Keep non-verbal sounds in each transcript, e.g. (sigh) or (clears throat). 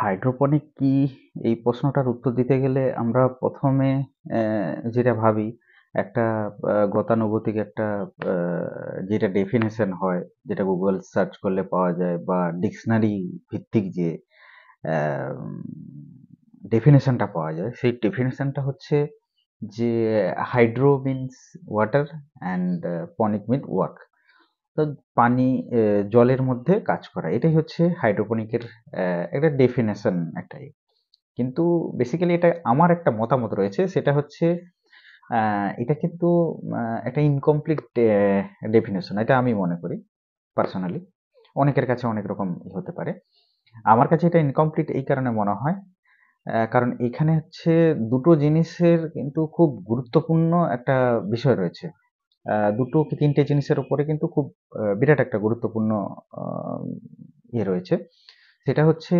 Hydroponic কি এই প্রশ্নটার উত্তর দিতে গেলে আমরা প্রথমে যেটা ভাবি একটা গতানুগতিক একটা যেটা ডেফিনেশন হয় যেটা গুগল সার্চ করলে পাওয়া যায় বা ডিকশনারি ভিত্তিক যে ডেফিনেশনটা পাওয়া যায় সেই ডেফিনেশনটা হচ্ছে যে hydro means water and ponic mean work তো পানি জলের মধ্যে কাজ করা এটাই হচ্ছে হাইড্রোপনিকের একটা ডেফিনেশন একটাই ইয়ে। কিন্তু বেসিক্যালি এটা আমার একটা মতামত রয়েছে সেটা হচ্ছে এটা কিন্তু একটা ইনকমপ্লিট ডেফিনেশন এটা আমি মনে করি পার্সোনালি অনেকের কাছে অনেক রকম হতে পারে আমার কাছে এটা ইনকমপ্লিট এই কারণে মনে হয় কারণ এখানে হচ্ছে দুটো জিনিসের কিন্তু খুব গুরুত্বপূর্ণ একটা বিষয় রয়েছে দুটো কি তিনটে জিনিসের উপরে কিন্তু খুব বিরাট একটা গুরুত্বপূর্ণ ইয়ে রয়েছে সেটা হচ্ছে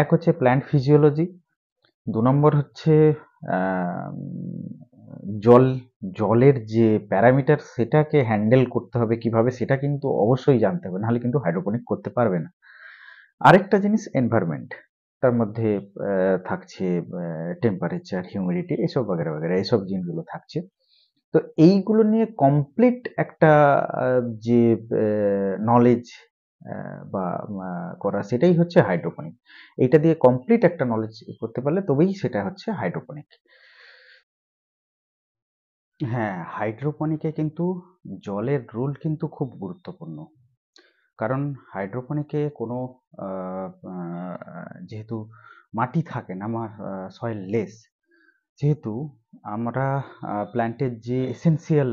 এক হচ্ছে প্ল্যান্ট ফিজিওলজি দু নম্বর হচ্ছে জল জলের যে প্যারামিটার সেটাকে হ্যান্ডেল করতে হবে কিভাবে সেটা কিন্তু অবশ্যই জানতে হবে নাহলে কিন্তু হাইড্রোপনিক করতে পারবে না আরেকটা জিনিস এনভায়রনমেন্ট তার মধ্যে থাকছে টেম্পারেচার হিউমিডিটি এসব বগেরা বগেরা এসব জিনিসগুলো থাকছে তো এইগুলো নিয়ে কমপ্লিট একটা যে নলেজ বা করা সেটাই হচ্ছে হাইড্রোপনিক এইটা দিয়ে কমপ্লিট একটা নলেজ করতে পারলে তবেই সেটা হচ্ছে হাইড্রোপনিক হ্যাঁ হাইড্রোপনিকে কিন্তু জলের রুল কিন্তু খুব গুরুত্বপূর্ণ কারণ হাইড্রোপনিকে কোনো যেহেতু মাটি থাকে না সয়েল লেস যেহেতু আমরা প্ল্যান্টের যে এসেন্সিয়াল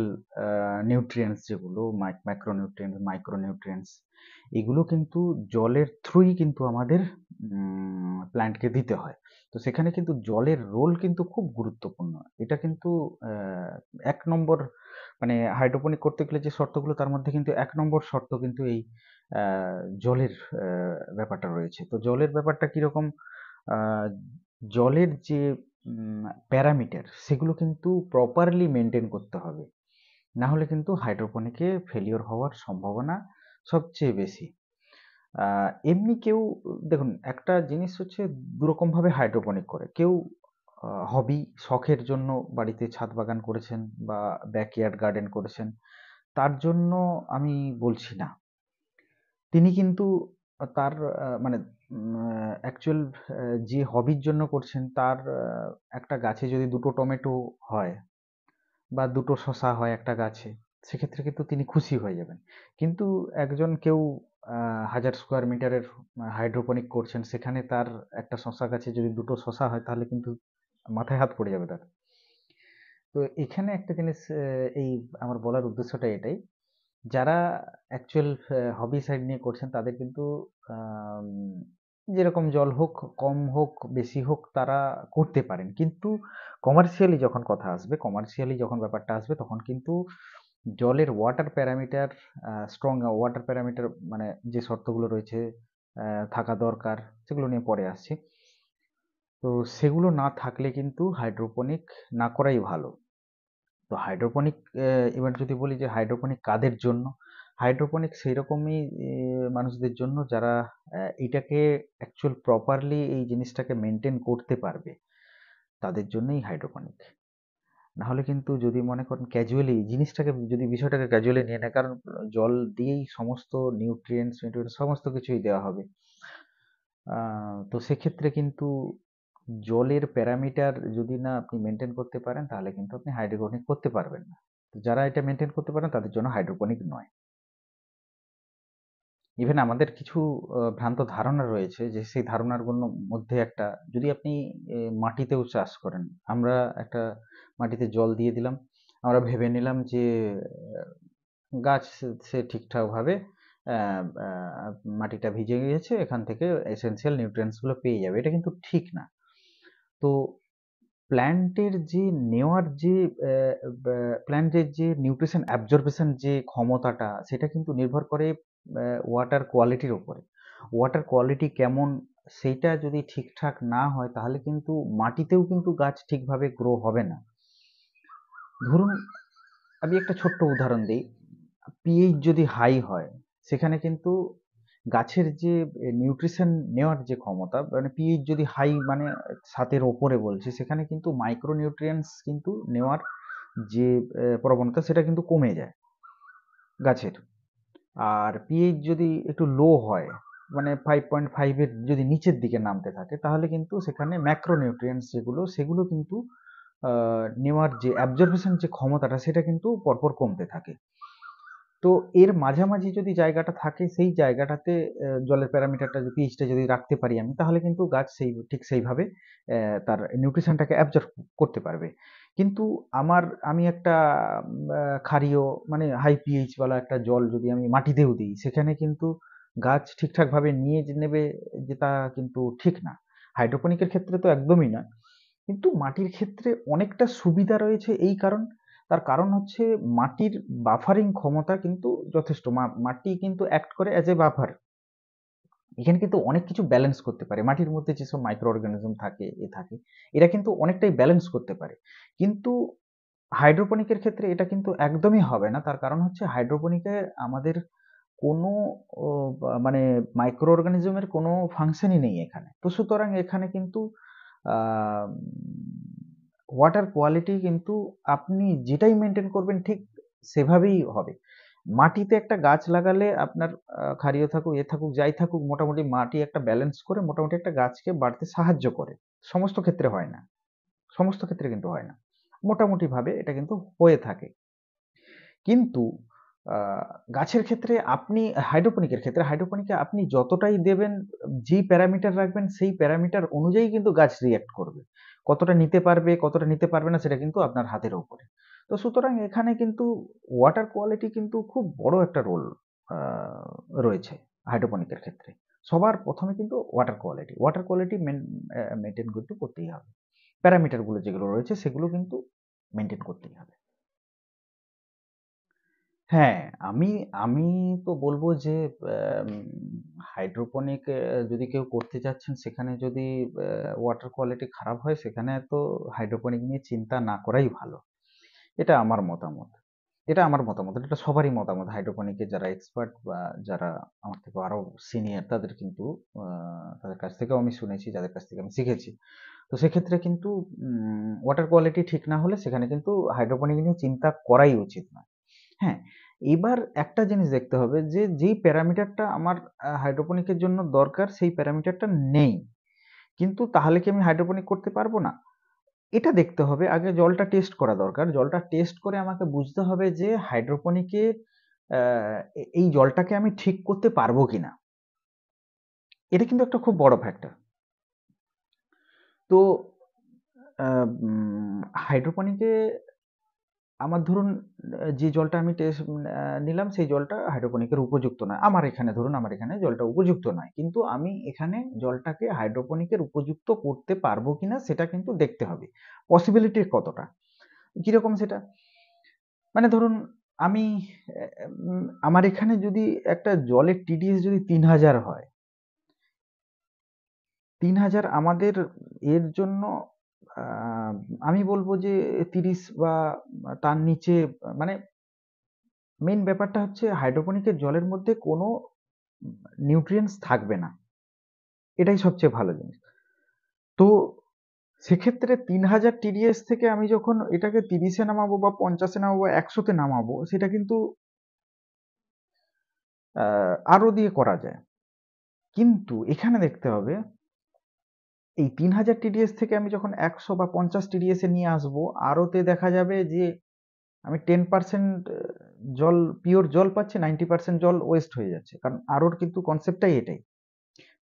নিউট্রিয়েন্টস যেগুলো ম্যাক্রো নিউট্রিয়েন্টস মাইক্রো নিউট্রিয়েন্টস এগুলো কিন্তু জলের থ্রুই কিন্তু আমাদের প্ল্যান্টকে দিতে হয় তো সেখানে কিন্তু জলের রোল কিন্তু খুব গুরুত্বপূর্ণ এটা কিন্তু এক নম্বর মানে হাইড্রোপনিক করতে গেলে যে শর্তগুলো তার মধ্যে কিন্তু এক নম্বর শর্ত কিন্তু এই জলের ব্যাপারটা রয়েছে তো জলের ব্যাপারটা কীরকম জলের যে প্যারামিটার সেগুলো কিন্তু প্রপারলি মেনটেন করতে হবে না হলে কিন্তু হাইড্রোপনিকে ফেলিওর হওয়ার সম্ভাবনা সবচেয়ে বেশি এমনি কেউ দেখুন একটা জিনিস হচ্ছে দুরকমভাবে হাইড্রোপনিক করে কেউ হবি শখের জন্য বাড়িতে ছাদ বাগান করেছেন বা ব্যাকইয়ার্ড গার্ডেন করেছেন তার জন্য আমি বলছি না তিনি কিন্তু তার মানে অ্যাকচুয়াল যে হবির জন্য করছেন তার একটা গাছে যদি দুটো টমেটো হয় বা দুটো শশা হয় একটা গাছে সেক্ষেত্রে কিন্তু তিনি খুশি হয়ে যাবেন কিন্তু একজন কেউ হাজার স্কোয়ার মিটারের হাইড্রোপনিক করছেন সেখানে তার একটা শশা গাছে যদি দুটো শশা হয় তাহলে কিন্তু মাথায় হাত পড়ে যাবে তার তো এখানে একটা জিনিস এই আমার বলার উদ্দেশ্যটা এটাই যারা অ্যাকচুয়াল হবি সাইড নিয়ে করছেন তাদের কিন্তু যেরকম জল হোক কম হোক বেশি হোক তারা করতে পারেন কিন্তু কমার্শিয়ালি যখন কথা আসবে কমার্শিয়ালি যখন ব্যাপারটা আসবে তখন কিন্তু জলের water parameter strong water parameter মানে যে শর্তগুলো রয়েছে থাকা দরকার সেগুলো নিয়ে পরে আসছি তো সেগুলো না থাকলে কিন্তু হাইড্রোপনিক না করাই ভালো তো হাইড্রোপনিক এবার যদি বলি যে হাইড্রোপনিক কাদের জন্য হাইড্রোপনিক্স সেইরকমই মানুষদের জন্য যারা এটাকে অ্যাকচুয়াল প্রপারলি এই জিনিসটাকে মেনটেন করতে পারবে তাদের জন্যই হাইড্রোপনিক নাহলে কিন্তু যদি মনে করেন ক্যাজুয়ালি জিনিসটাকে যদি বিষয়টাকে ক্যাজুয়ালি নিয়ে নেয় কারণ জল দিয়েই সমস্ত নিউট্রিয়েন্টস নিউট্রিয়েন্টস সমস্ত কিছুই দেওয়া হবে তো সেক্ষেত্রে কিন্তু জলের প্যারামিটার যদি না আপনি মেনটেন করতে পারেন তাহলে কিন্তু আপনি হাইড্রোপনিক করতে পারবেন না তো যারা এটা মেনটেন করতে পারেন তাদের জন্য হাইড্রোপনিক নয় ইভেন আমাদের কিছু ভ্রান্ত ধারণা রয়েছে যে সেই গুলো মধ্যে একটা যদি আপনি মাটিতেও চাষ করেন আমরা একটা মাটিতে জল দিয়ে দিলাম আমরা ভেবে নিলাম যে গাছ সে ঠিকঠাকভাবে মাটিটা ভিজে গিয়েছে এখান থেকে এসেন্সিয়াল নিউট্রিয়েন্টসগুলো পেয়ে যাবে এটা কিন্তু ঠিক না তো প্ল্যান্টের যে নেওয়ার যে প্ল্যান্টের যে নিউট্রিশন অ্যাবজর্বেশন যে ক্ষমতাটা সেটা কিন্তু নির্ভর করে ওয়াটার কোয়ালিটির ওপরে ওয়াটার কোয়ালিটি কেমন সেইটা যদি ঠিকঠাক না হয় তাহলে কিন্তু মাটিতেও কিন্তু গাছ ঠিকভাবে গ্রো হবে না ধরুন আমি একটা ছোট্ট উদাহরণ দিই পিএইচ যদি হাই হয় সেখানে কিন্তু গাছের যে নিউট্রিশন নেওয়ার যে ক্ষমতা মানে পিএইচ যদি হাই মানে সাতের ওপরে বলছি সেখানে কিন্তু মাইক্রো নিউট্রিয়েন্টস কিন্তু নেওয়ার যে প্রবণতা সেটা কিন্তু কমে যায় গাছের আর পিএইচ যদি একটু লো হয় মানে ফাইভ পয়েন্ট ফাইভের যদি নিচের দিকে নামতে থাকে তাহলে কিন্তু সেখানে ম্যাক্রোনিউট্রিয়েন্টস যেগুলো সেগুলো কিন্তু নেওয়ার যে অ্যাবজর্বেশন যে ক্ষমতাটা সেটা কিন্তু পরপর কমতে থাকে তো এর মাঝামাঝি যদি জায়গাটা থাকে সেই জায়গাটাতে জলের প্যারামিটারটা যদি পিএইচটা যদি রাখতে পারি আমি তাহলে কিন্তু গাছ সেই ঠিক সেইভাবে তার নিউট্রিশনটাকে অ্যাবজর্ব করতে পারবে কিন্তু আমার আমি একটা ক্ষারীয় মানে হাই পিএইচ বলা একটা জল যদি আমি মাটিতেও দিই সেখানে কিন্তু গাছ ঠিকঠাকভাবে নিয়ে নেবে যেটা কিন্তু ঠিক না হাইড্রোপনিকের ক্ষেত্রে তো একদমই নয় কিন্তু মাটির ক্ষেত্রে অনেকটা সুবিধা রয়েছে এই কারণ তার কারণ হচ্ছে মাটির বাফারিং ক্ষমতা কিন্তু যথেষ্ট মাটি কিন্তু অ্যাক্ট করে অ্যাজ এ বাফার এখানে কিন্তু অনেক কিছু ব্যালেন্স করতে পারে মাটির মধ্যে যেসব মাইক্রো অর্গানিজম থাকে এ থাকে এরা কিন্তু অনেকটাই ব্যালেন্স করতে পারে কিন্তু হাইড্রোপনিকের ক্ষেত্রে এটা কিন্তু একদমই হবে না তার কারণ হচ্ছে হাইড্রোপনিকে আমাদের কোনো মানে মাইক্রো অর্গানিজমের কোনো ফাংশনই নেই এখানে তো সুতরাং এখানে কিন্তু ওয়াটার কোয়ালিটি কিন্তু আপনি যেটাই মেনটেন করবেন ঠিক সেভাবেই হবে মাটিতে একটা গাছ লাগালে আপনার খারিও থাকুক এ থাকুক যাই থাকুক মোটামুটি মাটি একটা ব্যালেন্স করে মোটামুটি একটা গাছকে বাড়তে সাহায্য করে সমস্ত ক্ষেত্রে হয় না সমস্ত ক্ষেত্রে কিন্তু হয় না মোটামুটিভাবে এটা কিন্তু হয়ে থাকে কিন্তু গাছের ক্ষেত্রে আপনি হাইড্রোপনিকের ক্ষেত্রে হাইড্রোপনিকে আপনি যতটাই দেবেন যেই প্যারামিটার রাখবেন সেই প্যারামিটার অনুযায়ী কিন্তু গাছ রিয়্যাক্ট করবে কতটা নিতে পারবে কতটা নিতে পারবে না সেটা কিন্তু আপনার হাতের ওপরে তো সুতরাং এখানে কিন্তু ওয়াটার কোয়ালিটি কিন্তু খুব বড় একটা রোল রয়েছে হাইড্রোপনিকের ক্ষেত্রে সবার প্রথমে কিন্তু water quality water quality maintain কিন্তু করতেই হবে প্যারামিটারগুলো যেগুলো রয়েছে সেগুলো কিন্তু মেনটেন করতেই হবে হ্যাঁ, আমি আমি তো বলবো যে হাইড্রোপনিক যদি কেউ করতে যাচ্ছেন সেখানে যদি ওয়াটার কোয়ালিটি খারাপ হয় সেখানে তো হাইড্রোপনিক নিয়ে চিন্তা না করাই ভালো। এটা আমার মতামত। এটা আমার মতামত। এটা সবারই মতামত। হাইড্রোপনিকে যারা এক্সপার্ট বা যারা আমার থেকে আরও সিনিয়র তাদের কিন্তু তাদের কাছ থেকেও আমি শুনেছি, যাদের কাছ থেকে আমি শিখেছি। তো সেক্ষেত্রে কিন্তু ওয়াটার কোয়ালিটি ঠিক না হলে সেখানে কিন্তু হাইড্রোপনিক নিয়ে চিন্তা করাই উচিত না। হ্যাঁ, এবার একটা জিনিস দেখতে হবে যে যেই প্যারামিটারটা আমার হাইড্রোপনিকের জন্য দরকার সেই প্যারামিটারটা নেই। কিন্তু তাহলে কি আমি হাইড্রোপনিক করতে পারবো না? এটা দেখতে হবে আগে জলটা টেস্ট করা দরকার। জলটা টেস্ট করে আমাকে বুঝতে হবে যে হাইড্রোপনিকের এই জলটাকে আমি ঠিক করতে পারবো কি না এটা কিন্তু একটা খুব বড় ফ্যাক্টর তো হাইড্রোপনিকে আমার ধরুন যে জলটা আমি টেস্ট নিলাম সেই জলটা হাইড্রোপনিকের উপযুক্ত নয় আমার এখানে ধরুন আমার এখানে জলটা উপযুক্ত নয় কিন্তু আমি এখানে জলটাকে হাইড্রোপনিকের উপযুক্ত করতে পারবো কি না সেটা কিন্তু দেখতে হবে পসিবিলিটি কতটা কীরকম সেটা মানে ধরুন আমি আমার এখানে যদি একটা জলের টিডিএস যদি তিন হাজার হয় তিন হাজার আমাদের এর জন্য আমি বলবো যে তিরিশ বা তার নিচে মানে মেন ব্যাপারটা হচ্ছে হাইড্রোপনিকের জলের মধ্যে কোনো নিউট্রিয়েন্টস থাকবে না এটাই সবচেয়ে ভালো জিনিস তো সেক্ষেত্রে তিন হাজার টিডিএস থেকে আমি যখন এটাকে তিরিশে নামাবো বা পঞ্চাশে নামাবো একশোতে নামাবো সেটা কিন্তু আরও দিয়ে করা যায় কিন্তু এখানে দেখতে হবে এই তিন হাজার টিডিএস থেকে আমি যখন একশো বা পঞ্চাশ টিডিএসে নিয়ে আসব আরওতে দেখা যাবে যে আমি টেন পার্সেন্ট জল পিওর জল পাচ্ছি নাইনটি পার্সেন্ট জল ওয়েস্ট হয়ে যাচ্ছে কারণ আরওর কিন্তু কনসেপ্টটাই এটাই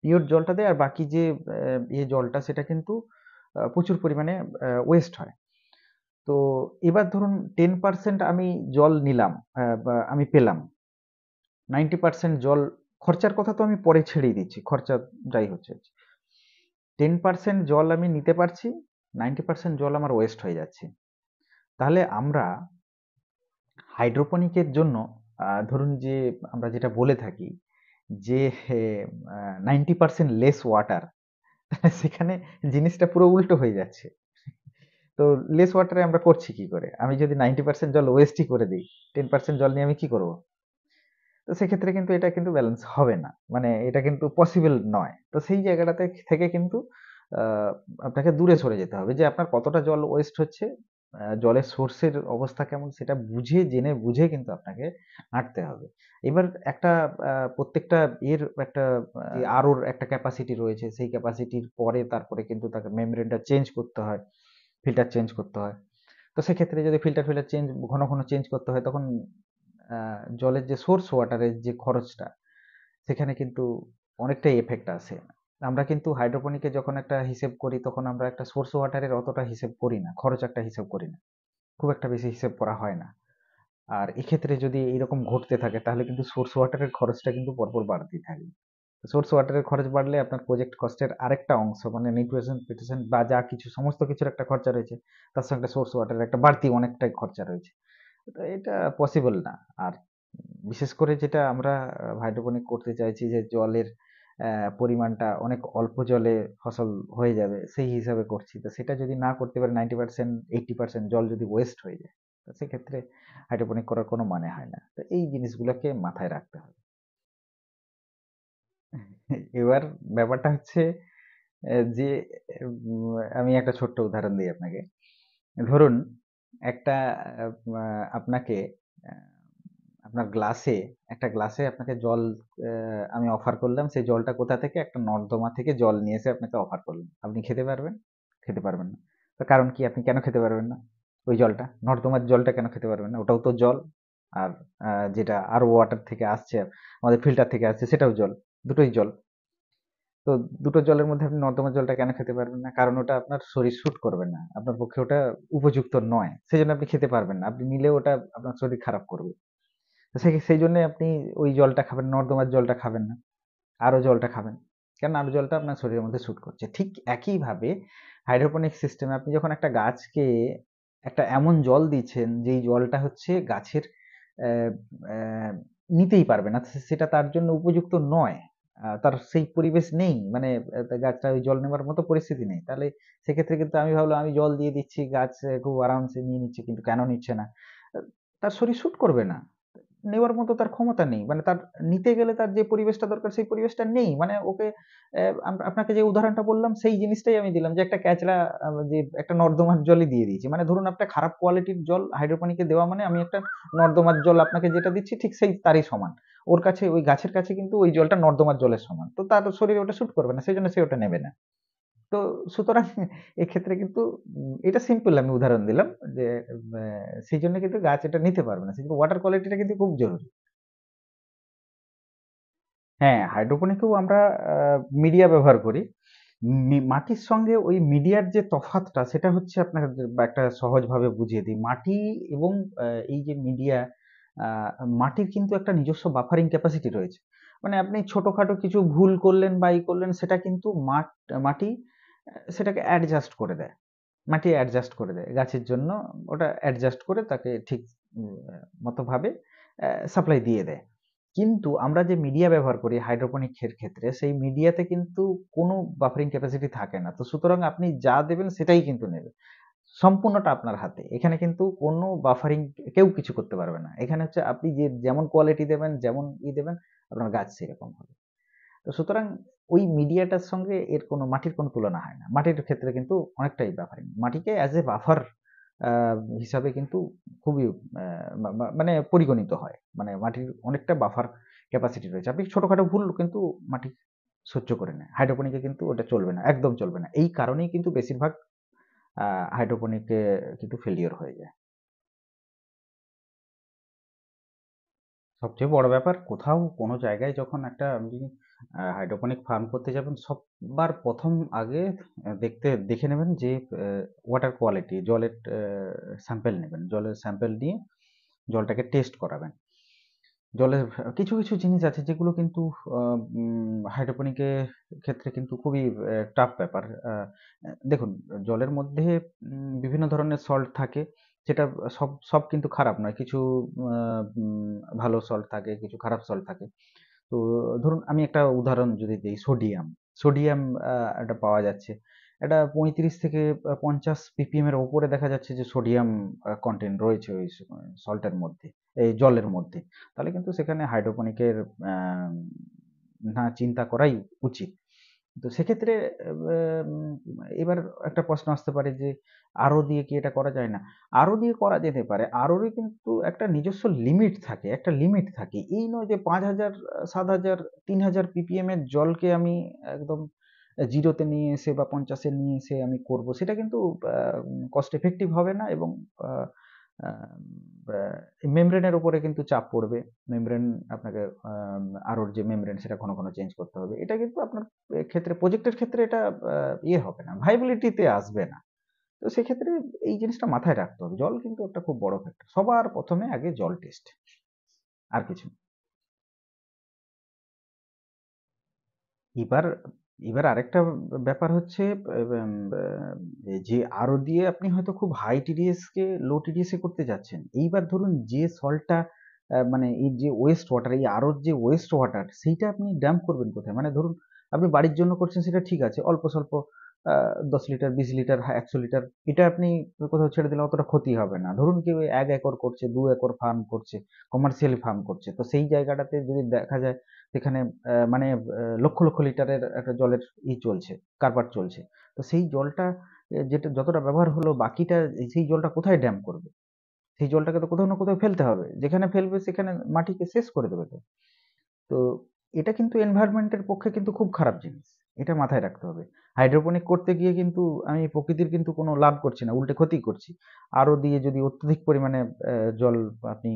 পিওর জলটা দেয় আর বাকি যে ইয়ে জলটা সেটা কিন্তু প্রচুর পরিমাণে ওয়েস্ট হয় তো এবার ধরুন টেন পার্সেন্ট আমি জল নিলাম আমি পেলাম নাইনটি পার্সেন্ট জল খরচার কথা তো আমি পরে ছেড়েই দিচ্ছি খরচা যাই হচ্ছে টেন পার্সেন্ট জল আমি নিতে পারছি নাইনটি পার্সেন্ট জল আমার ওয়েস্ট হয়ে যাচ্ছে তাহলে আমরা হাইড্রোপনিকের জন্য ধরুন যে আমরা যেটা বলে থাকি যে নাইনটি পার্সেন্ট লেস ওয়াটার সেখানে জিনিসটা পুরো উল্টো হয়ে যাচ্ছে তো লেস ওয়াটারে আমরা করছি কি করে আমি যদি নাইনটি পার্সেন্ট জল ওয়েস্টই করে দিই টেন পার্সেন্ট জল নিয়ে আমি কি করব তো সেক্ষেত্রে কিন্তু এটা কিন্তু ব্যালেন্স হবে না মানে এটা কিন্তু পসিবল নয় তো সেই জায়গাটাতে থেকে কিন্তু আপনাকে দূরে সরে যেতে হবে যে আপনার কতটা জল ওয়েস্ট হচ্ছে জলের সোর্সের অবস্থা কেমন সেটা বুঝে জেনে বুঝে কিন্তু আপনাকে হাঁটতে হবে এবার একটা প্রত্যেকটা এর একটা হ্যাঁ। আরোর একটা ক্যাপাসিটি রয়েছে সেই ক্যাপাসিটির পরে তারপরে কিন্তু তাকে মেমব্রেনটা চেঞ্জ করতে হয় ফিল্টার চেঞ্জ করতে হয় তো সেক্ষেত্রে যদি ফিল্টার ফিল্টার চেঞ্জ ঘন ঘন চেঞ্জ করতে হয় তখন জলের যে সোর্স ওয়াটারের যে খরচটা সেখানে কিন্তু অনেকটাই এফেক্ট আসে আমরা কিন্তু হাইড্রোপনিকে যখন একটা হিসেব করি তখন আমরা একটা সোর্স ওয়াটারের অতটা হিসেব করি না খরচ একটা হিসেব করি না খুব একটা বেশি হিসেব করা হয় না আর এক্ষেত্রে যদি এরকম ঘটতে থাকে তাহলে কিন্তু সোর্স ওয়াটারের খরচটা কিন্তু পরপর বাড়তেই থাকে সোর্স ওয়াটারের খরচ বাড়লে আপনার প্রজেক্ট কস্টের আরেকটা অংশ মানে নিউট্রিশন পিটিশন বা যা কিছু সমস্ত কিছুর একটা খরচা রয়েছে তার সঙ্গে সোর্স ওয়াটারের একটা বাড়তি অনেকটাই খরচা রয়েছে এটা পসিবল না আর বিশেষ করে যেটা আমরা হাইড্রোপনিক করতে চাইছি যে জলের পরিমাণটা অনেক অল্প জলে ফসল হয়ে যাবে সেই হিসাবে করছি তো সেটা যদি না করতে পারে নাইনটি পার্সেন্ট এইটটি পার্সেন্ট জল যদি ওয়েস্ট হয়ে যায় তো সেক্ষেত্রে হাইড্রোপনিক করার কোনো মানে হয় না তো এই জিনিসগুলোকে মাথায় রাখতে হবে এবার ব্যাপারটা হচ্ছে যে আমি একটা ছোট্ট উদাহরণ দিই আপনাকে ধরুন একটা আপনাকে আপনার গ্লাসে একটা গ্লাসে আপনাকে জল আমি অফার করলাম সেই জলটা কোথা থেকে একটা নর্দমা থেকে জল নিয়ে এসে আপনাকে অফার করলাম আপনি খেতে পারবেন খেতে পারবেন না তো কারণ কি আপনি কেন খেতে পারবেন না ওই জলটা নর্দমার জলটা কেন খেতে পারবেন না ওটাও তো জল আর যেটা আর ওয়াটার থেকে আসছে আমাদের ফিল্টার থেকে আসছে সেটাও জল দুটোই জল তো দুটো জলের মধ্যে আপনি নর্দমার জলটা কেন খেতে পারবেন না কারণ ওটা আপনার শরীর শ্যুট করবে না আপনার পক্ষে ওটা উপযুক্ত নয় সেই জন্য আপনি খেতে পারবেন না আপনি নিলে ওটা আপনার শরীর খারাপ করবে সেই জন্য আপনি ওই জলটা খাবেন নর্দমার জলটা খাবেন না আরও জলটা খাবেন কেন আরও জলটা আপনার শরীরের মধ্যে শ্যুট করছে ঠিক একইভাবে হাইড্রোপনিক সিস্টেমে আপনি যখন একটা গাছকে একটা এমন জল দিচ্ছেন যেই জলটা হচ্ছে গাছের নিতেই পারবে না সেটা তার জন্য উপযুক্ত নয় তার সেই পরিবেশ নেই মানে গাছটা ওই জল নেবার মতো পরিস্থিতি নেই তাহলে সেক্ষেত্রে কিন্তু আমি ভাবলাম আমি জল দিয়ে দিচ্ছি গাছ খুব আরামসে নিয়ে নিচ্ছে কিন্তু কেন নিচ্ছে না তার শরীর শ্যুট করবে না নেওয়ার মতো তার ক্ষমতা নেই মানে তার নিতে গেলে তার যে পরিবেশটা দরকার সেই পরিবেশটা নেই মানে ওকে আপনাকে যে উদাহরণটা বললাম সেই জিনিসটাই আমি দিলাম যে একটা ক্যাচলা যে একটা নর্দমার জলই দিয়ে দিয়েছি মানে ধরুন একটা খারাপ কোয়ালিটির জল হাইড্রোপনিকে দেওয়া মানে আমি একটা নর্দমার জল আপনাকে যেটা দিচ্ছি ঠিক সেই তারই সমান ওর কাছে ওই গাছের কাছে কিন্তু ওই জলটা নর্দমার জলের সমান তো তার শরীরে ওটা শ্যুট করবে না সেই জন্য সে ওটা নেবে না তো সুতরাং (laughs) এক্ষেত্রে কিন্তু এটা সিম্পল আমি উদাহরণ দিলাম যে সেই জন্য কিন্তু গাছ এটা নিতে পারবে না সেই ওয়াটার কোয়ালিটিটা কিন্তু খুব জরুরি হ্যাঁ হাইড্রোপনিকেও আমরা মিডিয়া ব্যবহার করি মাটির সঙ্গে ওই মিডিয়ার যে তফাতটা সেটা হচ্ছে আপনাকে একটা সহজভাবে বুঝিয়ে দিই মাটি এবং এই যে মিডিয়া মাটির কিন্তু একটা নিজস্ব বাফারিং ক্যাপাসিটি রয়েছে মানে আপনি ছোটোখাটো কিছু ভুল করলেন বা ই করলেন সেটা কিন্তু মাটি সেটাকে অ্যাডজাস্ট করে দেয় মাটি অ্যাডজাস্ট করে দেয় গাছের জন্য ওটা অ্যাডজাস্ট করে তাকে ঠিক মতোভাবে সাপ্লাই দিয়ে দেয় কিন্তু আমরা যে মিডিয়া ব্যবহার করি হাইড্রোপনিকের ক্ষেত্রে সেই মিডিয়াতে কিন্তু কোনো বাফারিং ক্যাপাসিটি থাকে না তো সুতরাং আপনি যা দেবেন সেটাই কিন্তু নেবে সম্পূর্ণটা আপনার হাতে এখানে কিন্তু কোনো বাফারিং কেউ কিছু করতে পারবে না এখানে হচ্ছে আপনি যে যেমন কোয়ালিটি দেবেন যেমন ই দেবেন আপনার গাছ সেরকম হবে তো সুতরাং ওই মিডিয়াটার সঙ্গে এর কোনো মাটির কোনো তুলনা হয় না মাটির ক্ষেত্রে কিন্তু অনেকটাই বাফারিং মাটিকে অ্যাজ এ বাফার হিসাবে কিন্তু খুবই মানে পরিগণিত হয় মানে মাটির অনেকটা বাফার ক্যাপাসিটি রয়েছে আপনি ছোটোখাটো ভুল কিন্তু মাটি সহ্য করে নেয় হাইড্রোপনিকে কিন্তু ওটা চলবে না একদম চলবে না এই কারণেই কিন্তু বেশিরভাগ হাইড্রোপনিকে কিন্তু ফেলিওর হয়ে যায় সবচেয়ে বড় ব্যাপার কোথাও কোনো জায়গায় যখন একটা আপনি হাইড্রোপনিক ফার্ম করতে যাবেন সববার প্রথম আগে দেখতে দেখে নেবেন যে ওয়াটার কোয়ালিটি জলের স্যাম্পেল নেবেন জলের স্যাম্পেল নিয়ে জলটাকে টেস্ট করাবেন জলের কিছু কিছু জিনিস আছে যেগুলো কিন্তু হাইড্রোপনিকের ক্ষেত্রে কিন্তু খুবই টাফ ব্যাপার দেখুন জলের মধ্যে বিভিন্ন ধরনের সল্ট থাকে সেটা সব সব কিন্তু খারাপ নয় কিছু ভালো সল্ট থাকে কিছু খারাপ সল্ট থাকে তো ধরুন আমি একটা উদাহরণ যদি দিই সোডিয়াম সোডিয়াম একটা পাওয়া যাচ্ছে এটা পঁয়ত্রিশ থেকে পঞ্চাশ পিপিএম এর ওপরে দেখা যাচ্ছে যে সোডিয়াম কন্টেন্ট রয়েছে ওই সল্টের মধ্যে এই জলের মধ্যে তাহলে কিন্তু সেখানে হাইড্রোপনিকের না চিন্তা করাই উচিত তো সেক্ষেত্রে এবার একটা প্রশ্ন আসতে পারে যে আরও দিয়ে কি এটা করা যায় না আরও দিয়ে করা যেতে পারে আরোরই কিন্তু একটা নিজস্ব লিমিট থাকে একটা লিমিট থাকে এই নয় যে পাঁচ হাজার সাত হাজার তিন হাজার পিপিএম এর জলকে আমি একদম জিরোতে নিয়ে এসে বা পঞ্চাশে নিয়ে এসে আমি করব সেটা কিন্তু কস্ট এফেক্টিভ হবে না এবং মেমব্রেনের উপরে কিন্তু চাপ পড়বে মেমব্রেন আপনাকে আরোর যে মেমব্রেন সেটা ঘন ঘন চেঞ্জ করতে হবে এটা কিন্তু আপনার ক্ষেত্রে প্রজেক্টের ক্ষেত্রে এটা ইয়ে হবে না ভাইবিলিটিতে আসবে না তো সেক্ষেত্রে এই জিনিসটা মাথায় রাখতে হবে জল কিন্তু একটা খুব বড় ফ্যাক্টর সবার প্রথমে আগে জল টেস্ট আর কিছু এবার এবার আরেকটা ব্যাপার হচ্ছে যে আরও দিয়ে আপনি হয়তো খুব হাই টিডিএসকে লো এ করতে যাচ্ছেন এইবার ধরুন যে সল্টটা মানে এই যে ওয়েস্ট ওয়াটার এই আরো যে ওয়েস্ট ওয়াটার সেইটা আপনি ড্যাম্প করবেন কোথায় মানে ধরুন আপনি বাড়ির জন্য করছেন সেটা ঠিক আছে অল্প স্বল্প দশ লিটার বিশ লিটার একশো লিটার এটা আপনি কোথাও ছেড়ে দিলে অতটা ক্ষতি হবে না ধরুন কেউ এক একর করছে দু একর ফার্ম করছে কমার্শিয়াল ফার্ম করছে তো সেই জায়গাটাতে যদি দেখা যায় সেখানে মানে লক্ষ লক্ষ লিটারের একটা জলের ই চলছে কারবার চলছে তো সেই জলটা যেটা যতটা ব্যবহার হলো বাকিটা সেই জলটা কোথায় ড্যাম করবে সেই জলটাকে তো কোথাও না কোথাও ফেলতে হবে যেখানে ফেলবে সেখানে মাটিকে শেষ করে দেবে তো তো এটা কিন্তু এনভায়রনমেন্টের পক্ষে কিন্তু খুব খারাপ জিনিস এটা মাথায় রাখতে হবে হাইড্রোপনিক করতে গিয়ে কিন্তু আমি প্রকৃতির কিন্তু কোনো লাভ করছি না উল্টে ক্ষতি করছি আরও দিয়ে যদি অত্যধিক পরিমাণে জল আপনি